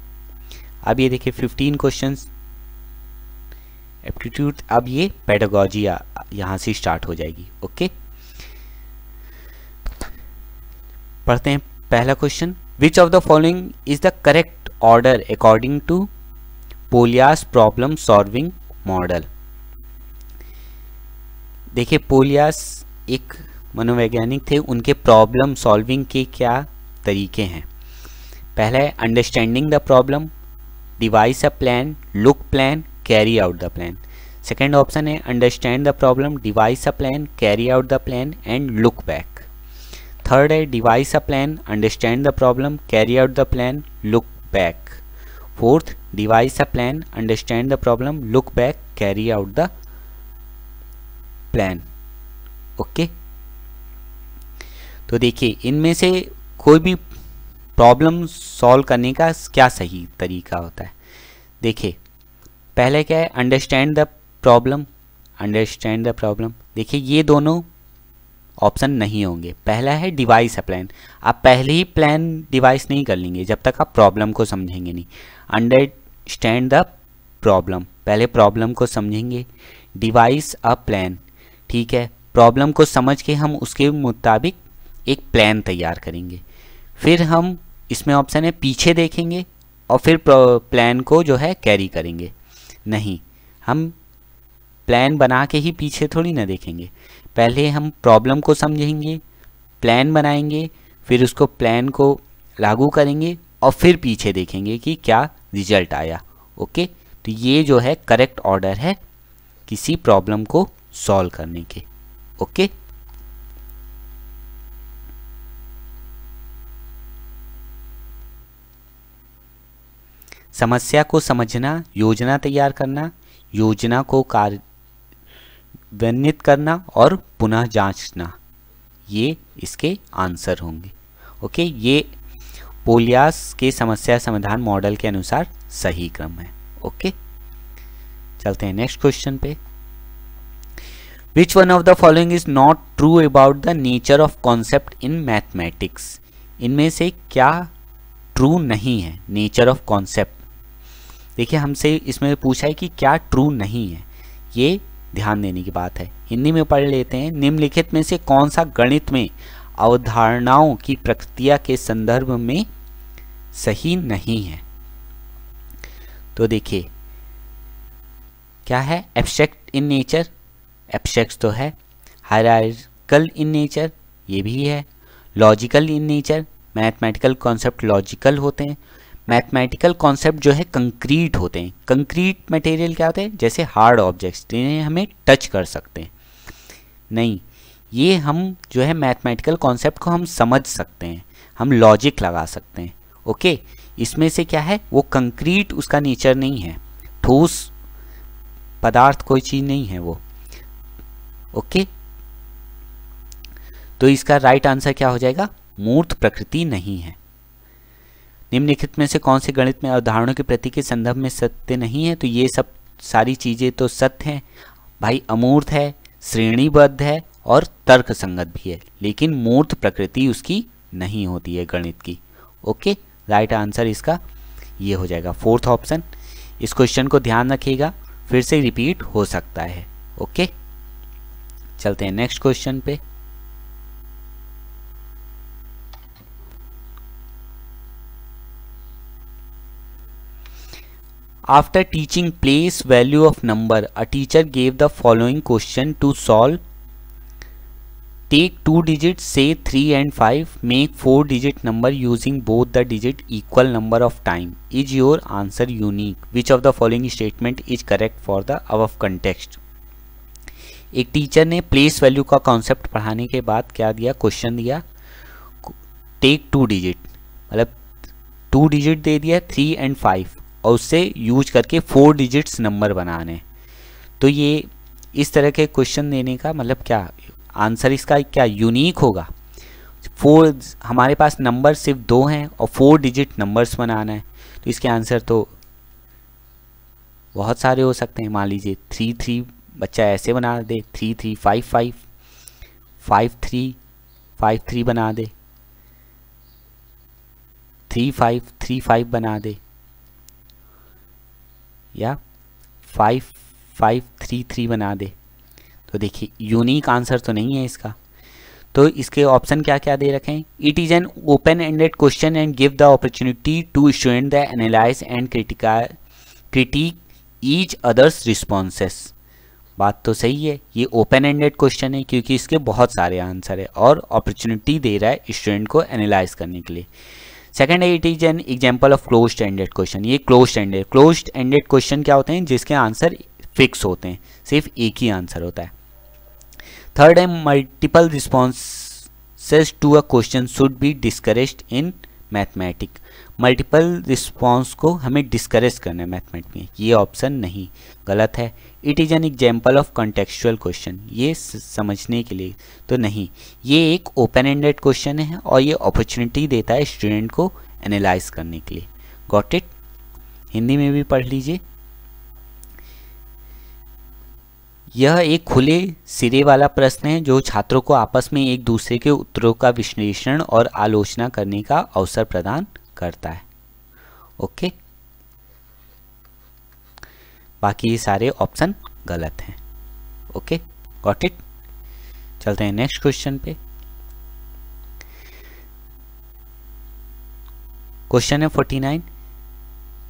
अब ये देखिए 15 क्वेश्चंस एप्टीट्यूड अब ये पेडोगोजी यहाँ से स्टार्ट हो जाएगी ओके पढ़ते हैं पहला question which of the following is the correct order according to Polya's problem solving model देखिए पोलियास एक मनोवैज्ञानिक थे उनके प्रॉब्लम सॉल्विंग के क्या तरीके हैं पहला है understanding the problem devise a plan look plan carry out the plan second option है understand the problem devise a plan carry out the plan and look back third है devise a plan understand the problem carry out the plan look back fourth devise a plan understand the problem look back carry out the plan okay तो देखिए इनमें से कोई भी problem solve करने का क्या सही तरीका होता है देखिए पहले क्या है understand the problem understand the problem देखिए ये दोनों ऑप्शन नहीं होंगे पहला है डिवाइस है प्लान आप पहले ही प्लान डिवाइस नहीं कर लेंगे जब तक आप प्रॉब्लम को समझेंगे नहीं अंडरस्टैंड द प्रॉब्लम पहले प्रॉब्लम को समझेंगे डिवाइस अ प्लान ठीक है प्रॉब्लम को समझ के हम उसके मुताबिक एक प्लान तैयार करेंगे फिर हम इसमें ऑप्शन है पीछे देखेंगे और फिर प्लान को जो है कैरी करेंगे नहीं हम प्लान बना के ही पीछे थोड़ी ना देखेंगे पहले हम प्रॉब्लम को समझेंगे प्लान बनाएंगे फिर उसको प्लान को लागू करेंगे और फिर पीछे देखेंगे कि क्या रिजल्ट आया ओके तो ये जो है करेक्ट ऑर्डर है किसी प्रॉब्लम को सॉल्व करने के ओके समस्या को समझना योजना तैयार करना योजना को कार्यान्वित करना और पुनः जांचना ये इसके आंसर होंगे ओके ये पोलियास के समस्या समाधान मॉडल के अनुसार सही क्रम है ओके चलते हैं नेक्स्ट क्वेश्चन पे which one of the following is not true about the nature of concept in mathematics इनमें से क्या ट्रू नहीं है नेचर ऑफ कॉन्सेप्ट देखिए हमसे इसमें पूछा है कि क्या ट्रू नहीं है ये ध्यान देने की बात है हिंदी में पढ़ लेते हैं निम्नलिखित में से कौन सा गणित में अवधारणाओं की प्रक्रिया के संदर्भ में सही नहीं है तो देखिए क्या है एब्स्ट्रैक्ट इन नेचर एब्स्ट्रैक्ट तो है हायरकल इन नेचर ये भी है logical in nature mathematical concept logical होते हैं मैथमेटिकल कॉन्सेप्ट जो है कंक्रीट होते हैं कंक्रीट मटेरियल क्या होते हैं जैसे हार्ड ऑब्जेक्ट्स जिन्हें हमें टच कर सकते हैं नहीं ये हम जो है मैथमेटिकल कॉन्सेप्ट को हम समझ सकते हैं हम लॉजिक लगा सकते हैं ओके इसमें से क्या है वो कंक्रीट उसका नेचर नहीं है ठोस पदार्थ कोई चीज़ नहीं है वो ओके तो इसका राइट आंसर क्या हो जाएगा मूर्त प्रकृति नहीं है निम्नलिखित में से कौन से गणित में अवधारणों के प्रति के संदर्भ में सत्य नहीं है तो ये सब सारी चीज़ें तो सत्य हैं भाई अमूर्त है श्रेणीबद्ध है और तर्क संगत भी है लेकिन मूर्त प्रकृति उसकी नहीं होती है गणित की ओके राइट आंसर इसका ये हो जाएगा फोर्थ ऑप्शन इस क्वेश्चन को ध्यान रखिएगा फिर से रिपीट हो सकता है ओके चलते हैं नेक्स्ट क्वेश्चन पे after teaching place value of number a teacher gave the following question to solve take two digit say three and five make four digit number using both the digit equal number of time is your answer unique which of the following statement is correct for the above context एक टीचर ने place value का concept पढ़ाने के बाद क्या दिया question दिया टेक टू डिजिट मतलब टू डिजिट दे दिया थ्री एंड फाइव और उससे यूज करके फोर डिजिट्स नंबर बनाने तो ये इस तरह के क्वेश्चन देने का मतलब क्या आंसर इसका क्या यूनिक होगा फोर हमारे पास नंबर सिर्फ दो हैं और फोर डिजिट नंबर्स बनाना है तो इसके आंसर तो बहुत सारे हो सकते हैं मान लीजिए थ्री थ्री बच्चा ऐसे बना दे three three five five five three five three बना दे थ्री फाइव थ्री फाइव बना दे या फाइव फाइव थ्री थ्री बना दे तो देखिए यूनिक आंसर तो नहीं है इसका तो इसके ऑप्शन क्या क्या दे रखे हैं it is an open ended question and give the opportunity to student the analyse and critical critique each others responses बात तो सही है ये ओपन एंडेड क्वेश्चन है क्योंकि इसके बहुत सारे आंसर है और अपॉर्चुनिटी दे रहा है स्टूडेंट को एनालाइज करने के लिए second it is an example of close ended question ये close ended close ended question क्या होते हैं जिसके आंसर फिक्स होते हैं सिर्फ एक ही आंसर होता है थर्ड है multiple response to a question should be discourage in mathematic multiple response को हमें डिस्करेज करना है मैथमेटिक में ये ऑप्शन नहीं गलत है it is an example of contextual question ये समझने के लिए तो नहीं ये एक ओपन एंडेड क्वेश्चन है और ये अपॉर्चुनिटी देता है स्टूडेंट को एनालाइज करने के लिए गॉट इट हिंदी में भी पढ़ लीजिए यह एक खुले सिरे वाला प्रश्न है जो छात्रों को आपस में एक दूसरे के उत्तरों का विश्लेषण और आलोचना करने का अवसर प्रदान करता है ओके बाकी ये सारे ऑप्शन गलत हैं ओके गॉट इट चलते हैं नेक्स्ट क्वेश्चन पे क्वेश्चन है forty nine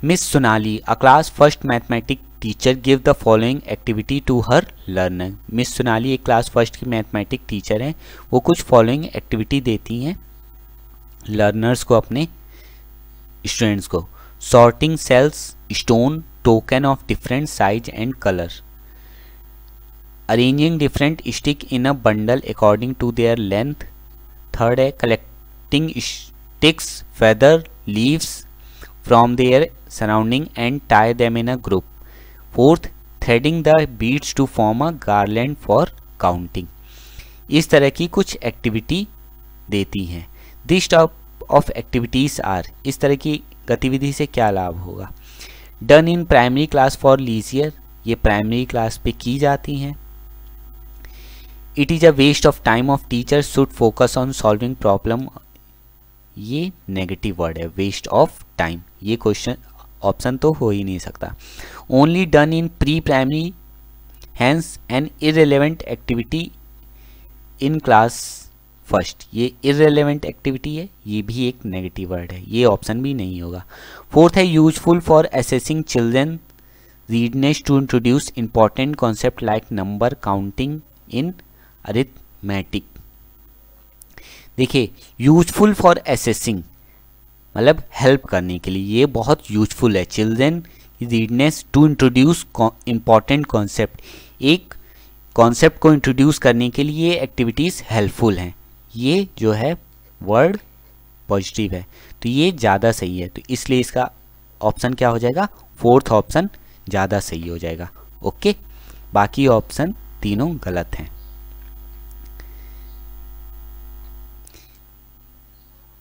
Miss Sonali a class first mathematic teacher give the following activity to her learner Miss Sonali एक क्लास फर्स्ट की मैथमेटिक टीचर हैं वो कुछ फॉलोइंग एक्टिविटी देती हैं लर्नर्स को अपने स्टूडेंट्स को sorting cells stone token of different size and colour arranging different stick in a bundle according to their length third है collecting sticks feather leaves from their surrounding and tie them in a group fourth threading the beads to form a garland for counting इस तरह की कुछ activity देती हैं this type of activities are इस तरह की गतिविधि से क्या लाभ होगा done in primary class for leisure ये प्राइमरी क्लास पे की जाती हैं it is a waste of time of teacher should focus on solving problem ये नेगेटिव वर्ड है वेस्ट ऑफ टाइम ये क्वेश्चन ऑप्शन तो हो ही नहीं सकता only done in pre primary hence an irrelevant activity in class first ये irrelevant activity है ये भी एक नेगेटिव वर्ड है ये ऑप्शन भी नहीं होगा फोर्थ है useful for assessing children readiness to introduce important concept like number counting in arithmetic देखिए यूजफुल फॉर असेसिंग मतलब हेल्प करने के लिए ये बहुत यूजफुल है children readiness to introduce important concept एक कॉन्सेप्ट को इंट्रोड्यूस करने के लिए एक्टिविटीज़ हेल्पफुल हैं ये जो है वर्ड पॉजिटिव है तो ये ज़्यादा सही है तो इसलिए इसका ऑप्शन क्या हो जाएगा फोर्थ ऑप्शन ज़्यादा सही हो जाएगा ओके बाकी ऑप्शन तीनों गलत हैं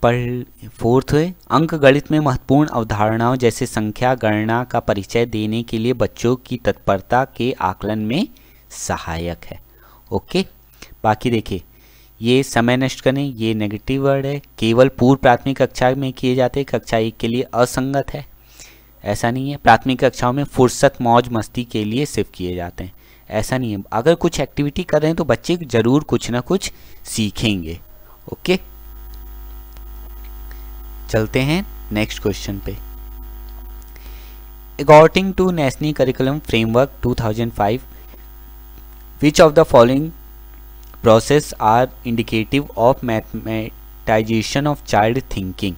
पर फोर्थ अंक गणित में महत्वपूर्ण अवधारणाओं जैसे संख्या गणना का परिचय देने के लिए बच्चों की तत्परता के आकलन में सहायक है ओके बाकी देखिए ये समय नष्ट करें ये नेगेटिव वर्ड है केवल पूर्व प्राथमिक कक्षा में किए जाते कक्षा एक के लिए असंगत है ऐसा नहीं है प्राथमिक कक्षाओं में फुर्सत मौज मस्ती के लिए सिर्फ किए जाते हैं ऐसा नहीं है अगर कुछ एक्टिविटी कर रहे हैं तो बच्चे ज़रूर कुछ ना कुछ सीखेंगे ओके चलते हैं नेक्स्ट क्वेश्चन पे according to national curriculum framework 2005 which of the following process are indicative of mathematization of child thinking.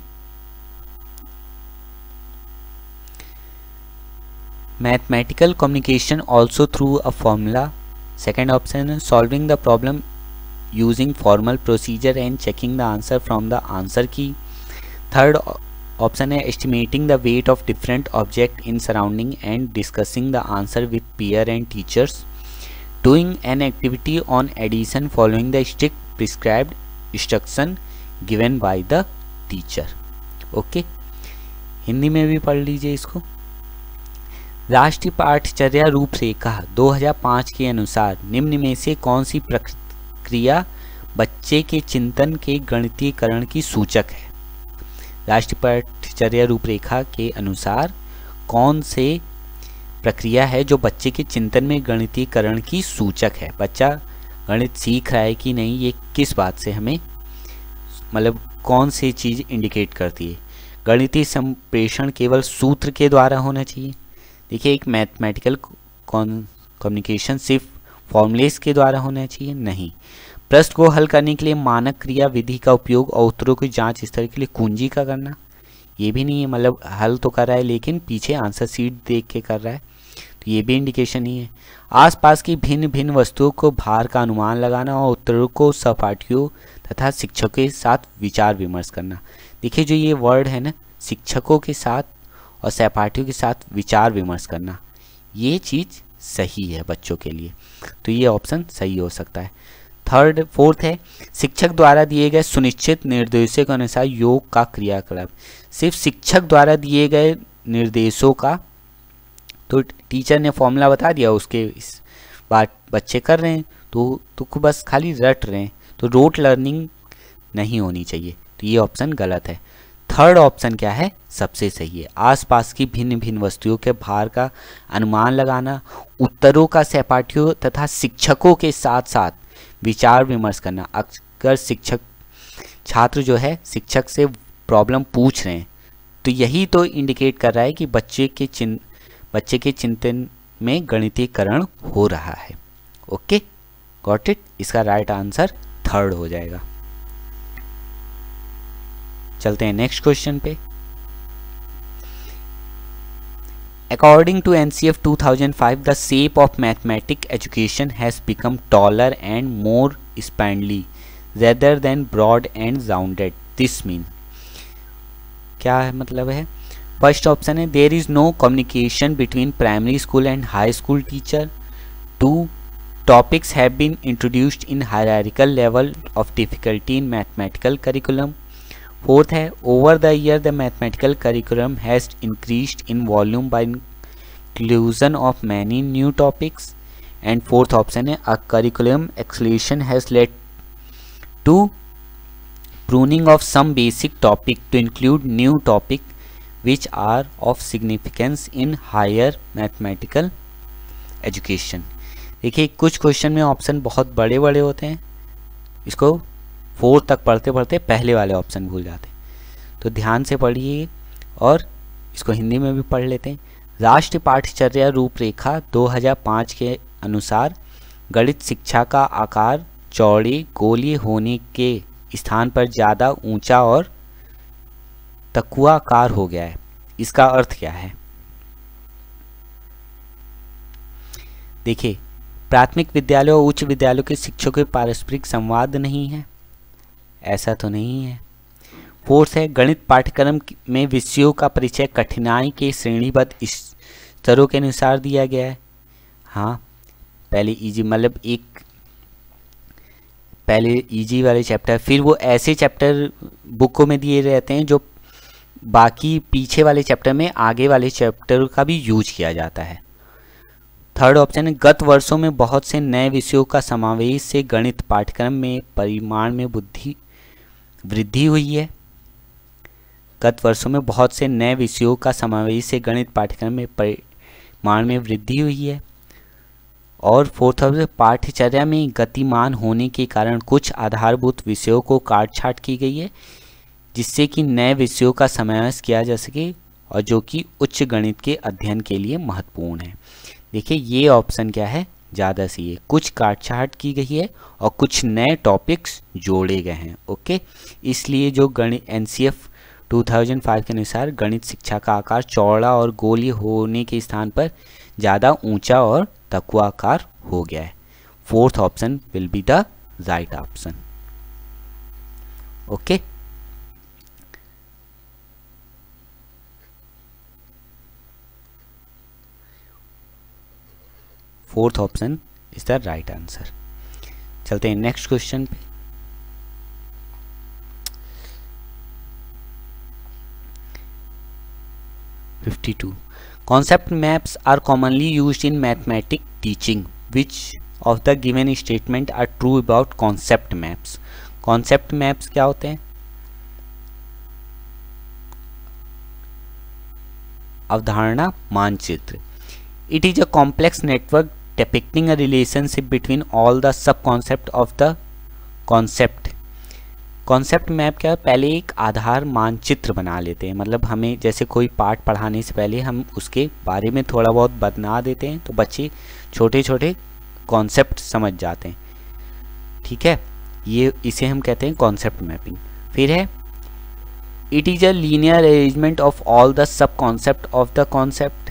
Mathematical communication also through a formula. Second option solving the problem using formal procedure and checking the answer from the answer key. Third option is estimating the weight of different object in surrounding and discussing the answer with peer and teachers. doing an activity on addition following the strict prescribed instruction given by the teacher okay Hindi में भी पढ़ लीजिए इसको राष्ट्रीय पाठचर्या रूपरेखा 2005 के अनुसार निम्न में से कौन सी प्रक्रिया बच्चे के चिंतन के गणितीकरण की सूचक है राष्ट्रीय पाठचर्या रूपरेखा के अनुसार कौन से प्रक्रिया है जो बच्चे के चिंतन में गणितीकरण की सूचक है बच्चा गणित सीख रहा है कि नहीं ये किस बात से हमें मतलब कौन सी चीज़ इंडिकेट करती है गणितीय संप्रेषण केवल सूत्र के द्वारा होना चाहिए देखिए एक मैथमेटिकल कम्युनिकेशन सिर्फ फॉर्मुलेस के द्वारा होना चाहिए नहीं प्रश्न को हल करने के लिए मानक क्रिया विधि का उपयोग और उत्तरों की जांच स्तर के लिए कुंजी का करना ये भी नहीं है मतलब हल तो कर रहा है लेकिन पीछे आंसर सीट देख के कर रहा है तो ये भी इंडिकेशन ही है आसपास की भिन्न भिन्न वस्तुओं को भार का अनुमान लगाना और उत्तरों को सहपाठियों तथा शिक्षकों के साथ विचार विमर्श करना देखिए जो ये वर्ड है ना शिक्षकों के साथ और सहपाठियों के साथ विचार विमर्श करना ये चीज़ सही है बच्चों के लिए तो ये ऑप्शन सही हो सकता है थर्ड फोर्थ है शिक्षक द्वारा दिए गए सुनिश्चित निर्देशों के अनुसार योग का क्रियाकलाप सिर्फ शिक्षक द्वारा दिए गए निर्देशों का तो टीचर ने फॉर्मूला बता दिया उसके इस बात बच्चे कर रहे हैं तो तो बस खाली रट रहे हैं तो रोट लर्निंग नहीं होनी चाहिए तो ये ऑप्शन गलत है थर्ड ऑप्शन क्या है सबसे सही है आसपास की भिन्न भिन्न वस्तुओं के भार का अनुमान लगाना उत्तरों का सहपाठियों तथा शिक्षकों के साथ साथ विचार विमर्श करना अगर शिक्षक छात्र जो है शिक्षक से प्रॉब्लम पूछ रहे हैं तो यही तो इंडिकेट कर रहा है कि बच्चे के चिन बच्चे के चिंतन में गणितीकरण हो रहा है ओके गॉट इट इसका राइट आंसर थर्ड हो जाएगा चलते हैं नेक्स्ट क्वेश्चन पे According to NCF 2005, the shape of mathematics education has become taller and more spindly rather than broad and rounded. This means क्या है मतलब है फर्स्ट ऑप्शन है there is no communication between primary school and high school teacher two topics have been introduced in hierarchical level of difficulty in mathematical curriculum fourth है over the year the mathematical curriculum has increase in volume by inclusion of many new topics and fourth option है a curriculum acceleration has led to pruning of some basic topic to include new topic which are of significance in higher mathematical education देखिए कुछ question में option बहुत बड़े बड़े होते हैं इसको फोर तक पढ़ते पढ़ते पहले वाले ऑप्शन भूल जाते तो ध्यान से पढ़िए और इसको हिंदी में भी पढ़ लेते हैं राष्ट्रीय पाठ्यचर्या रूपरेखा 2005 के अनुसार गणित शिक्षा का आकार चौड़े गोली होने के स्थान पर ज़्यादा ऊंचा और तकुआकार हो गया है इसका अर्थ क्या है देखिए प्राथमिक विद्यालय और उच्च विद्यालयों के शिक्षकों के पारस्परिक संवाद नहीं है ऐसा तो नहीं है फोर्थ है गणित पाठ्यक्रम में विषयों का परिचय कठिनाई के श्रेणीबद्ध स्तरों के अनुसार दिया गया है हाँ पहले इजी e मतलब एक पहले इजी e वाले चैप्टर फिर वो ऐसे चैप्टर बुकों में दिए रहते हैं जो बाकी पीछे वाले चैप्टर में आगे वाले चैप्टर का भी यूज किया जाता है थर्ड ऑप्शन है गत वर्षों में बहुत से नए विषयों का समावेश से गणित पाठ्यक्रम में परिमाण में बुद्धि वृद्धि हुई है गत वर्षों में बहुत से नए विषयों का समावेश से गणित पाठ्यक्रम में परिमाण में वृद्धि हुई है और फोर्थ हाउस पाठ्यचर्या में गतिमान होने के कारण कुछ आधारभूत विषयों को काट छाट की गई है जिससे कि नए विषयों का समावेश किया जा सके और जो कि उच्च गणित के अध्ययन के लिए महत्वपूर्ण है देखिए ये ऑप्शन क्या है ज़्यादा सी है कुछ काट छाट की गई है और कुछ नए टॉपिक्स जोड़े गए हैं ओके इसलिए जो गणित एन 2005 के अनुसार गणित शिक्षा का आकार चौड़ा और गोली होने के स्थान पर ज़्यादा ऊंचा और तकुआकार हो गया है fourth option will be the right option okay fourth option is the right answer चलते हैं नेक्स्ट क्वेश्चन पे fifty two concept maps are commonly use in mathematic teaching which of the given statement are true about concept maps concept maps क्या होते हैं अवधारणा मानचित्र it is a complex network depicting a relationship between all the sub concept of the concept concept map क्या पहले एक आधार मानचित्र बना लेते हैं मतलब हमें जैसे कोई पार्ट पढ़ाने से पहले हम उसके बारे में थोड़ा बहुत बना देते हैं तो बच्चे छोटे छोटे कॉन्सेप्ट समझ जाते हैं ठीक है ये इसे हम कहते हैं कॉन्सेप्ट मैपिंग फिर है it is a linear arrangement of all the sub concept of the concept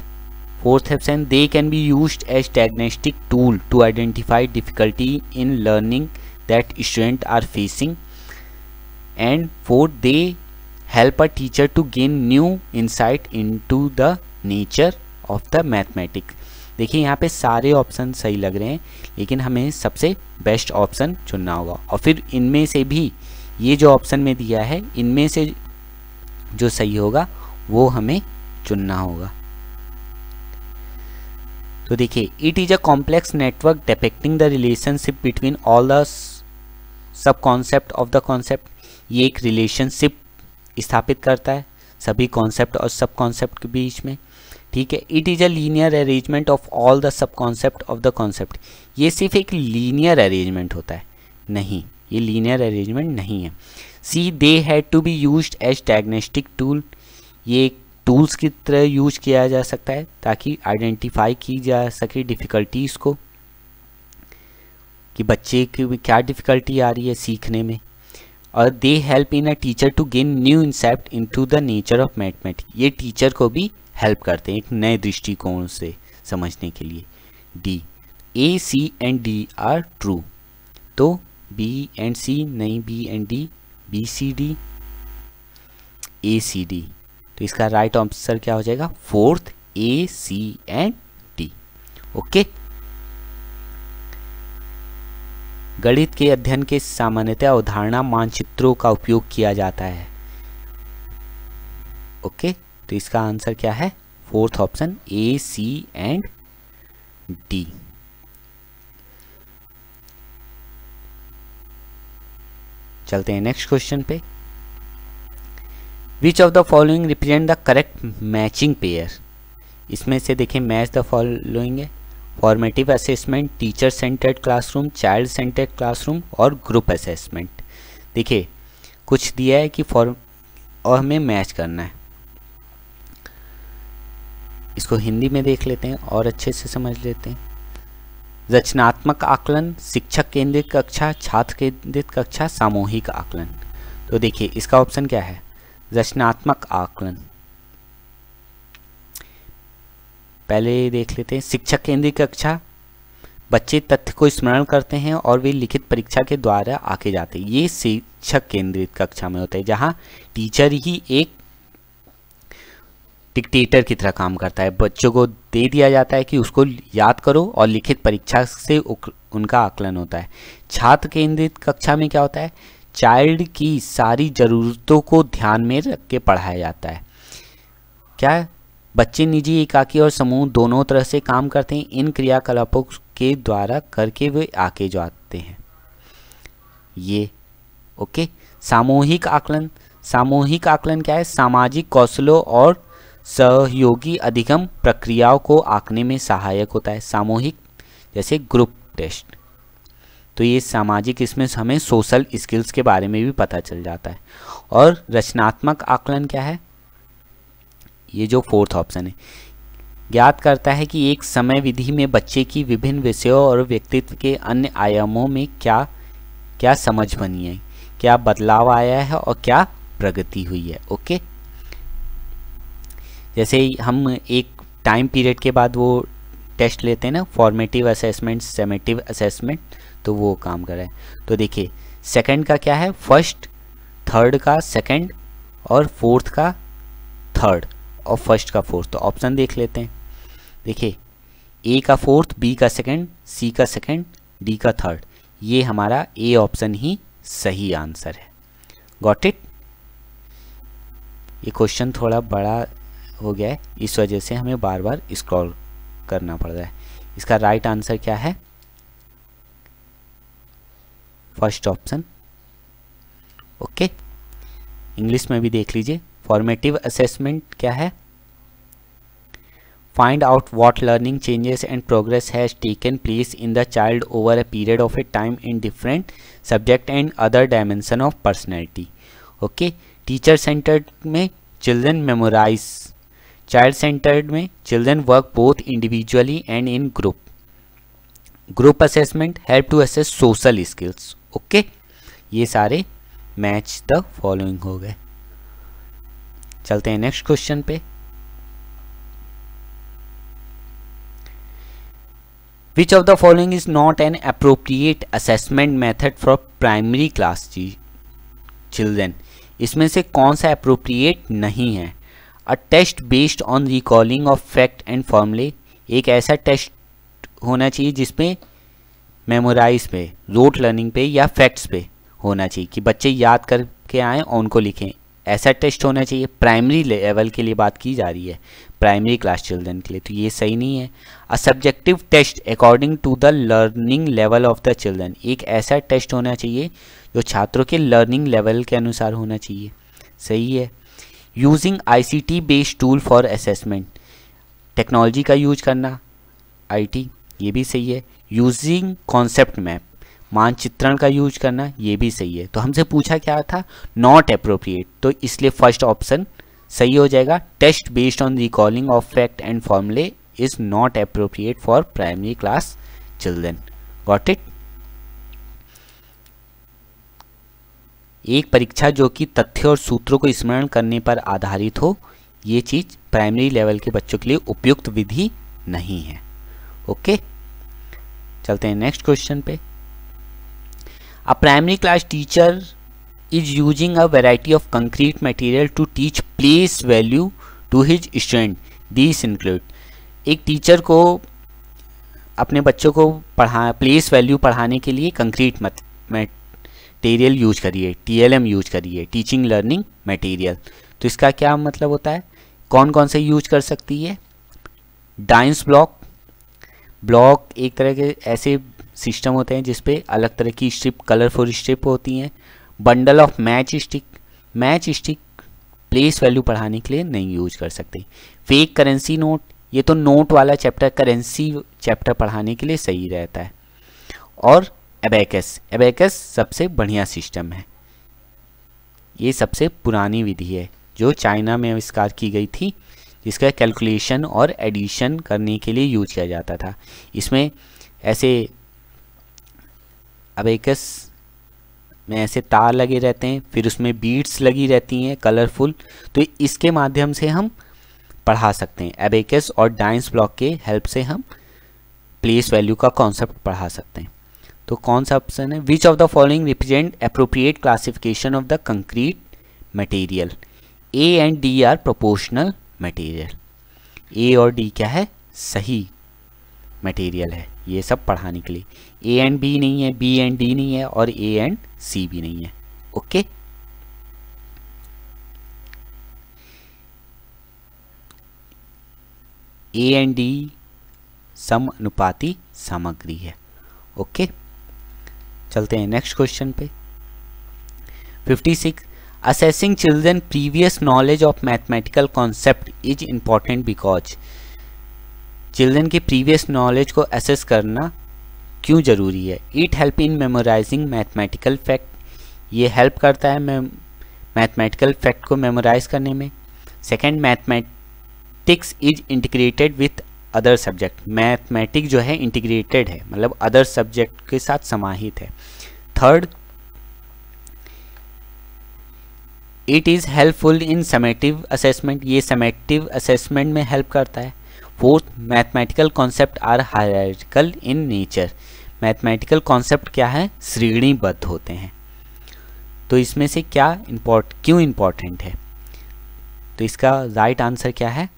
fourth option they can be use as diagnostic tool to identify difficulty in learning that student are facing and fourth they help a teacher to gain new insight in to the nature of the mathematics देखिए यहाँ पे सारे option सही लग रहे हैं लेकिन हमें सबसे बेस्ट ऑप्शन चुनना होगा और फिर इनमें से भी ये जो ऑप्शन में दिया है इनमें से जो सही होगा वो हमें चुनना होगा तो देखिए it is a complex network depicting the relationship between all the sub concept of the concept ये एक रिलेशनशिप स्थापित करता है सभी कॉन्सेप्ट और सब कॉन्सेप्ट के बीच में ठीक है it is a linear arrangement of all the sub concept of the concept ये सिर्फ एक लीनियर अरेंजमेंट होता है नहीं ये लीनियर अरेंजमेंट नहीं है C they had to be use as diagnostic tool ये एक टूल्स की तरह यूज किया जा सकता है ताकि आइडेंटिफाई की जा सके डिफ़िकल्टीज़ को कि बच्चे की क्या डिफ़िकल्टी आ रही है सीखने में और they help in a teacher to gain new insight in to the nature of mathematics ये टीचर को भी हेल्प करते हैं एक नए दृष्टिकोण से समझने के लिए D A C and D are true तो बी एंड सी नहीं B and D B C D A C D तो इसका राइट आंसर क्या हो जाएगा fourth A C and D okay गणित के अध्ययन के सामान्यतः अवधारणा मानचित्रों का उपयोग किया जाता है ओके तो इसका आंसर क्या है fourth option A C and D चलते हैं नेक्स्ट क्वेश्चन पे which of the following represent the correct matching pair इसमें से देखें मैच द फॉलोइंग है formative assessment teacher centred classroom child centred classroom और ग्रुप असेसमेंट देखिए कुछ दिया है कि फॉर्म और हमें मैच करना है इसको हिंदी में देख लेते हैं और अच्छे से समझ लेते हैं रचनात्मक आकलन शिक्षक केंद्रित कक्षा छात्र केंद्रित कक्षा सामूहिक आकलन तो देखिए इसका ऑप्शन क्या है रचनात्मक आकलन पहले देख लेते हैं शिक्षक केंद्रीय कक्षा बच्चे तथ्य को स्मरण करते हैं और वे लिखित परीक्षा के द्वारा आके जाते हैं ये शिक्षक केंद्रित कक्षा में होता है जहाँ टीचर ही एक डिक्टेटर की तरह काम करता है बच्चों को दे दिया जाता है कि उसको याद करो और लिखित परीक्षा से उनका आकलन होता है छात्र केंद्रित कक्षा में क्या होता है चाइल्ड की सारी ज़रूरतों को ध्यान में रख के पढ़ाया जाता है क्या बच्चे निजी एकाकी और समूह दोनों तरह से काम करते हैं इन क्रियाकलापों के द्वारा करके वे आके जाते हैं ये ओके सामूहिक आकलन सामूहिक आकलन क्या है सामाजिक कौशलों और सहयोगी अधिगम प्रक्रियाओं को आंकने में सहायक होता है सामूहिक जैसे ग्रुप टेस्ट तो ये सामाजिक इसमें हमें सोशल स्किल्स के बारे में भी पता चल जाता है और रचनात्मक आकलन क्या है ये जो फोर्थ ऑप्शन है ज्ञात करता है कि एक समय विधि में बच्चे की विभिन्न विषयों और व्यक्तित्व के अन्य आयामों में क्या क्या समझ बनी है क्या बदलाव आया है और क्या प्रगति हुई है ओके जैसे हम एक टाइम पीरियड के बाद वो टेस्ट लेते हैं ना फॉर्मेटिव असेसमेंट सेमेटिव असेसमेंट तो वो काम कर रहा है तो देखिए सेकंड का क्या है फर्स्ट थर्ड का सेकंड और फोर्थ का थर्ड और फर्स्ट का फोर्थ तो ऑप्शन देख लेते हैं देखिए ए का फोर्थ बी का सेकंड सी का सेकंड डी का थर्ड ये हमारा ए ऑप्शन ही सही आंसर है गॉट इट ये क्वेश्चन थोड़ा बड़ा हो गया है इस वजह से हमें बार बार स्क्रॉल करना पड़ रहा है इसका राइट right आंसर क्या है फर्स्ट ऑप्शन ओके इंग्लिश में भी देख लीजिए फॉर्मेटिव असेसमेंट क्या है find out what learning changes and progress has taken place in the child over a period of a time in different subject and other dimension of personality okay teacher centred में children memorise child centred में children work both individually and in group group assessment help to assess social skills okay ये सारे match the following हो गए चलते हैं next question पे which of the following is not an appropriate assessment method for primary class children इसमें से कौन सा अप्रोप्रिएट नहीं है a test based on recalling of fact and formulae एक ऐसा टेस्ट होना चाहिए जिसमें मेमोराइज पे रोट लर्निंग पे या फैक्ट्स पे होना चाहिए कि बच्चे याद करके आएँ और उनको लिखें ऐसा टेस्ट होना चाहिए प्राइमरी लेवल के लिए बात की जा रही है प्राइमरी क्लास चिल्ड्रन के लिए तो ये सही नहीं है a subjective test according to the learning level of the children एक ऐसा टेस्ट होना चाहिए जो छात्रों के लर्निंग लेवल के अनुसार होना चाहिए सही है using ICT based tool for assessment technology का यूज करना आईटी ये भी सही है यूजिंग कॉन्सेप्ट मैप मानचित्रण का यूज करना ये भी सही है तो हमसे पूछा क्या था नॉट अप्रोप्रिएट तो इसलिए फर्स्ट ऑप्शन सही हो जाएगा test based on recalling of fact and formulae is not appropriate for primary class children got it एक परीक्षा जो कि तथ्य और सूत्रों को स्मरण करने पर आधारित हो ये चीज़ प्राइमरी लेवल के बच्चों के लिए उपयुक्त विधि नहीं है ओके okay? चलते हैं नेक्स्ट क्वेश्चन पे a primary class teacher is using a variety of concrete material to teach place value to his student this include एक टीचर को अपने बच्चों को पढ़ा प्लेस वैल्यू पढ़ाने के लिए कंक्रीट मटेरियल यूज करिए टीएलएम यूज करिए टीचिंग लर्निंग मटेरियल तो इसका क्या मतलब होता है कौन कौन से यूज कर सकती है डाइंस ब्लॉक ब्लॉक एक तरह के ऐसे सिस्टम होते हैं जिसपे अलग तरह की स्ट्रिप कलरफुल स्ट्रिप होती हैं bundle of match stick match stick place value पढ़ाने के लिए नहीं यूज कर सकते फेक करेंसी नोट ये तो नोट वाला चैप्टर करेंसी चैप्टर पढ़ाने के लिए सही रहता है और एबेकस एबेकस सबसे बढ़िया सिस्टम है ये सबसे पुरानी विधि है जो चाइना में आविष्कार की गई थी जिसका कैलकुलेशन और एडिशन करने के लिए यूज किया जाता था इसमें ऐसे अबेकस में ऐसे तार लगे रहते हैं फिर उसमें बीड्स लगी रहती हैं कलरफुल तो इसके माध्यम से हम पढ़ा सकते हैं एबेकस और डाइंस ब्लॉक के हेल्प से हम प्लेस वैल्यू का कॉन्सेप्ट पढ़ा सकते हैं तो कौन सा ऑप्शन है which of the following represent appropriate classification of the concrete material A and D are proportional material A और डी क्या है सही मटेरियल है ये सब पढ़ाने के लिए ए एंड बी नहीं है बी एंड डी नहीं है और ए एंड सी भी नहीं है ओके ए एंड डी समानुपाती सामग्री है ओके चलते हैं नेक्स्ट क्वेश्चन पे 56 assessing children previous knowledge of mathematical concept is important because children के प्रीवियस नॉलेज को असेस करना क्यों ज़रूरी है it help in memorizing mathematical fact ये हेल्प करता है मैथमेटिकल फैक्ट को मेमोराइज करने में second mathematics is integrated with other subject mathematics जो है इंटीग्रेटेड है मतलब अदर सब्जेक्ट के साथ समाहित है third it is helpful in summative assessment ये समेटिव असेसमेंट में हेल्प करता है fourth mathematical concept are hierarchical in nature mathematical concept क्या है श्रेणीबद्ध होते हैं तो इसमें से क्या इम्पोर्ट क्यों इम्पोर्टेंट है तो इसका राइट right आंसर क्या है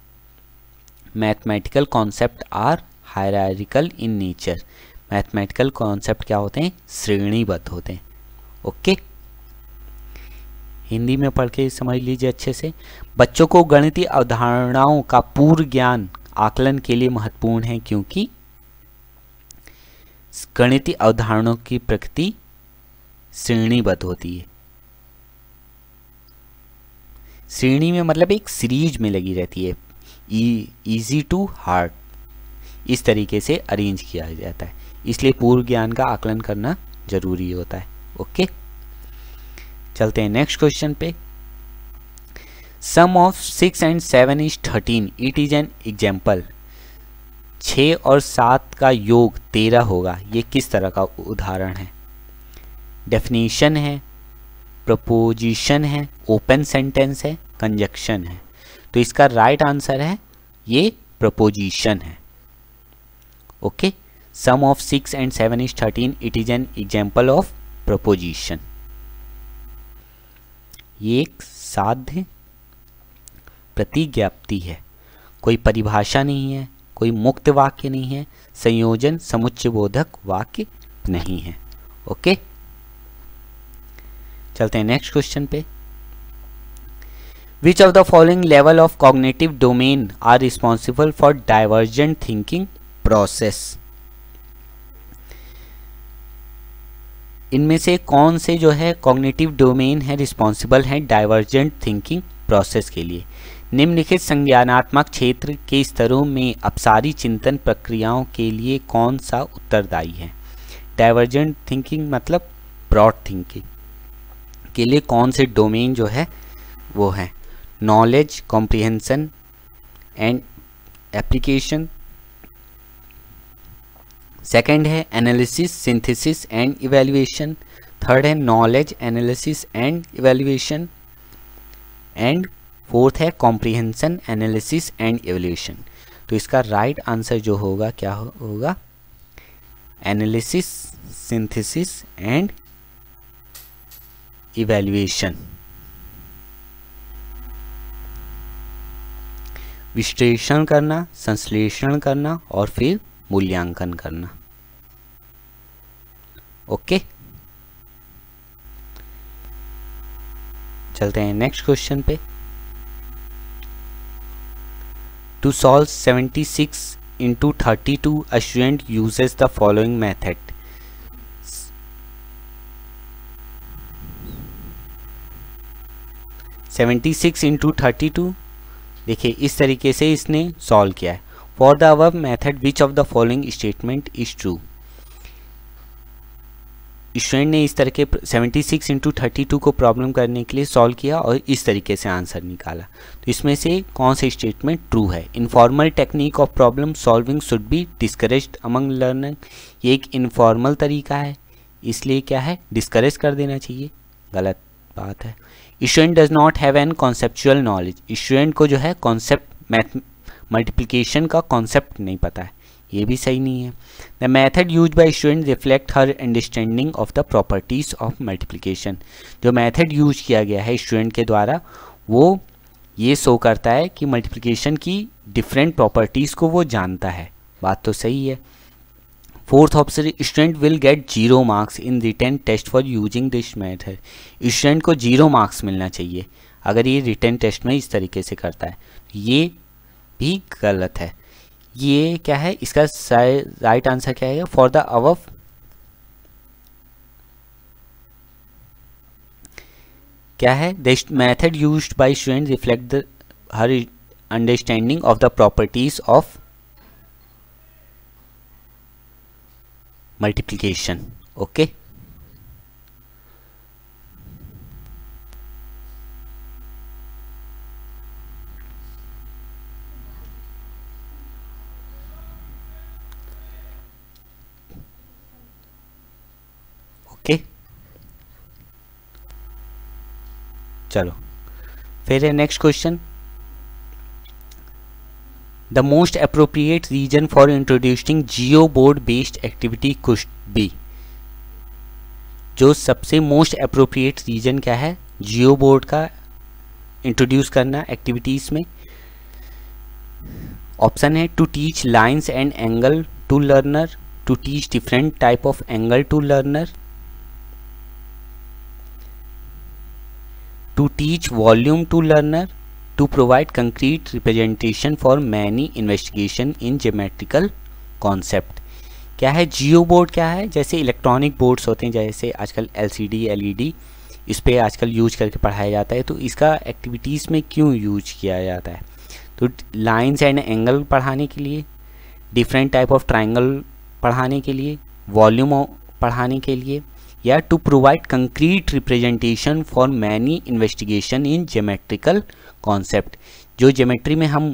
mathematical concept are hierarchical in nature mathematical concept क्या होते हैं श्रेणीबद्ध होते हैं ओके okay? हिंदी में पढ़ के समझ लीजिए अच्छे से बच्चों को गणितीय अवधारणाओं का पूर्व ज्ञान आकलन के लिए महत्वपूर्ण है क्योंकि गणितीय अवधारणों की प्रकृति श्रेणीबद्ध होती है श्रेणी में मतलब एक सीरीज में लगी रहती है ईजी टू हार्ड इस तरीके से अरेंज किया जाता है इसलिए पूर्व ज्ञान का आकलन करना जरूरी होता है ओके चलते हैं नेक्स्ट क्वेश्चन पे sum of six and seven is thirteen it is an example छ और सात का योग तेरह होगा ये किस तरह का उदाहरण है डेफिनेशन है प्रपोजिशन है ओपन सेंटेंस है कंजक्शन है तो इसका राइट right आंसर है ये प्रपोजिशन है okay sum of six and seven is thirteen it is an example of proposition ये एक साध्य प्रतिज्ञाप्ति है कोई परिभाषा नहीं है कोई मुक्त वाक्य नहीं है संयोजन समुच्च बोधक वाक्य नहीं है ओके चलते हैं नेक्स्ट क्वेश्चन पे which of the following level of cognitive domain are responsible for divergent thinking process इनमें से कौन से जो है कॉग्निटिव डोमेन है रिस्पॉन्सिबल है डाइवर्जेंट थिंकिंग प्रोसेस के लिए निम्नलिखित संज्ञानात्मक क्षेत्र के स्तरों में अपसारी चिंतन प्रक्रियाओं के लिए कौन सा उत्तरदायी है डाइवर्जेंट थिंकिंग मतलब ब्रॉड थिंकिंग के लिए कौन से डोमेन जो है वो है knowledge comprehension and application second है analysis synthesis and evaluation third है knowledge analysis and evaluation and fourth है कॉम्प्रीहेंसन एनालिसिस एंड इवेल्युएशन तो इसका राइट right आंसर जो होगा क्या हो, होगा एनालिसिस सिंथेसिस एंड इवेल्युएशन विश्लेषण करना संश्लेषण करना और फिर मूल्यांकन करना ओके चलते हैं नेक्स्ट क्वेश्चन पे to solve 76 six into thirty two a student uses the following method seventy six into thirty two देखिए इस तरीके से इसने सॉल्व किया है for the our method which of the following statement is true student ने इस तरह के 76 सिक्स इंटू थर्टी टू को प्रॉब्लम करने के लिए सॉल्व किया और इस तरीके से आंसर निकाला तो इसमें से कौन से स्टेटमेंट ट्रू है informal technique of problem solving should be discourage among learner ये एक इनफॉर्मल तरीका है इसलिए क्या है डिस्करेज कर देना चाहिए गलत बात है student does not have an conceptual knowledge student को जो है कॉन्सेप्ट मैथ मल्टीप्लीकेशन का कॉन्सेप्ट नहीं पता है ये भी सही नहीं है the method use by student reflect her understanding of the properties of multiplication जो मैथड यूज किया गया है स्टूडेंट के द्वारा वो ये शो करता है कि मल्टीप्लीकेशन की डिफरेंट प्रॉपर्टीज़ को वो जानता है बात तो सही है fourth option student will get zero marks in written test for using this method student को जीरो मार्क्स मिलना चाहिए अगर ये रिटर्न टेस्ट में इस तरीके से करता है ये भी गलत है ये क्या है इसका राइट आंसर क्या है फॉर द अव क्या है the method use by student reflect the her understanding of the properties of multiplication okay चलो फिर है next question the most appropriate reason for introducing geoboard based activity कुछ बी जो सबसे मोस्ट अप्रोप्रिएट रीजन क्या है जियो बोर्ड का इंट्रोड्यूस करना एक्टिविटीज़ में ऑप्शन है to teach lines and angle to learner to teach different type of angle to learner to teach volume two learner to provide concrete representation for many investigation in geometrical concept क्या है जियो board क्या है जैसे electronic boards होते हैं जैसे आजकल L L C D E D इस पर आजकल यूज करके पढ़ाया जाता है तो इसका एक्टिविटीज़ में क्यों यूज किया जाता है तो लाइन्स एंड एंगल पढ़ाने के लिए डिफरेंट टाइप ऑफ ट्राइंगल पढ़ाने के लिए वॉल्यूम पढ़ाने के लिए या to provide concrete representation for many investigation in geometrical concept जो जोमेट्री में हम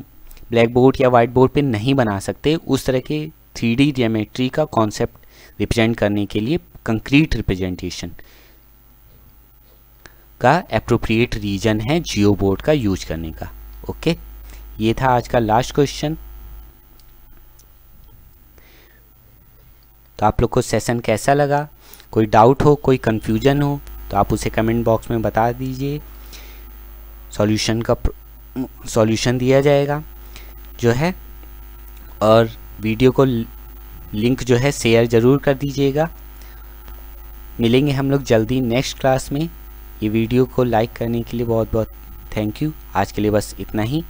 ब्लैक बोर्ड या वाइट बोर्ड पर नहीं बना सकते उस तरह के थ्री डी जोमेट्री का कॉन्सेप्ट रिप्रेजेंट करने के लिए कंक्रीट रिप्रेजेंटेशन का अप्रोप्रिएट रीजन है जियो बोर्ड का यूज करने का ओके ये था आज का लास्ट क्वेश्चन तो आप लोग को सेशन कैसा लगा कोई डाउट हो कोई कन्फ्यूजन हो तो आप उसे कमेंट बॉक्स में बता दीजिए सॉल्यूशन का सॉल्यूशन दिया जाएगा जो है और वीडियो को लिंक जो है शेयर ज़रूर कर दीजिएगा मिलेंगे हम लोग जल्दी नेक्स्ट क्लास में ये वीडियो को लाइक करने के लिए बहुत बहुत थैंक यू आज के लिए बस इतना ही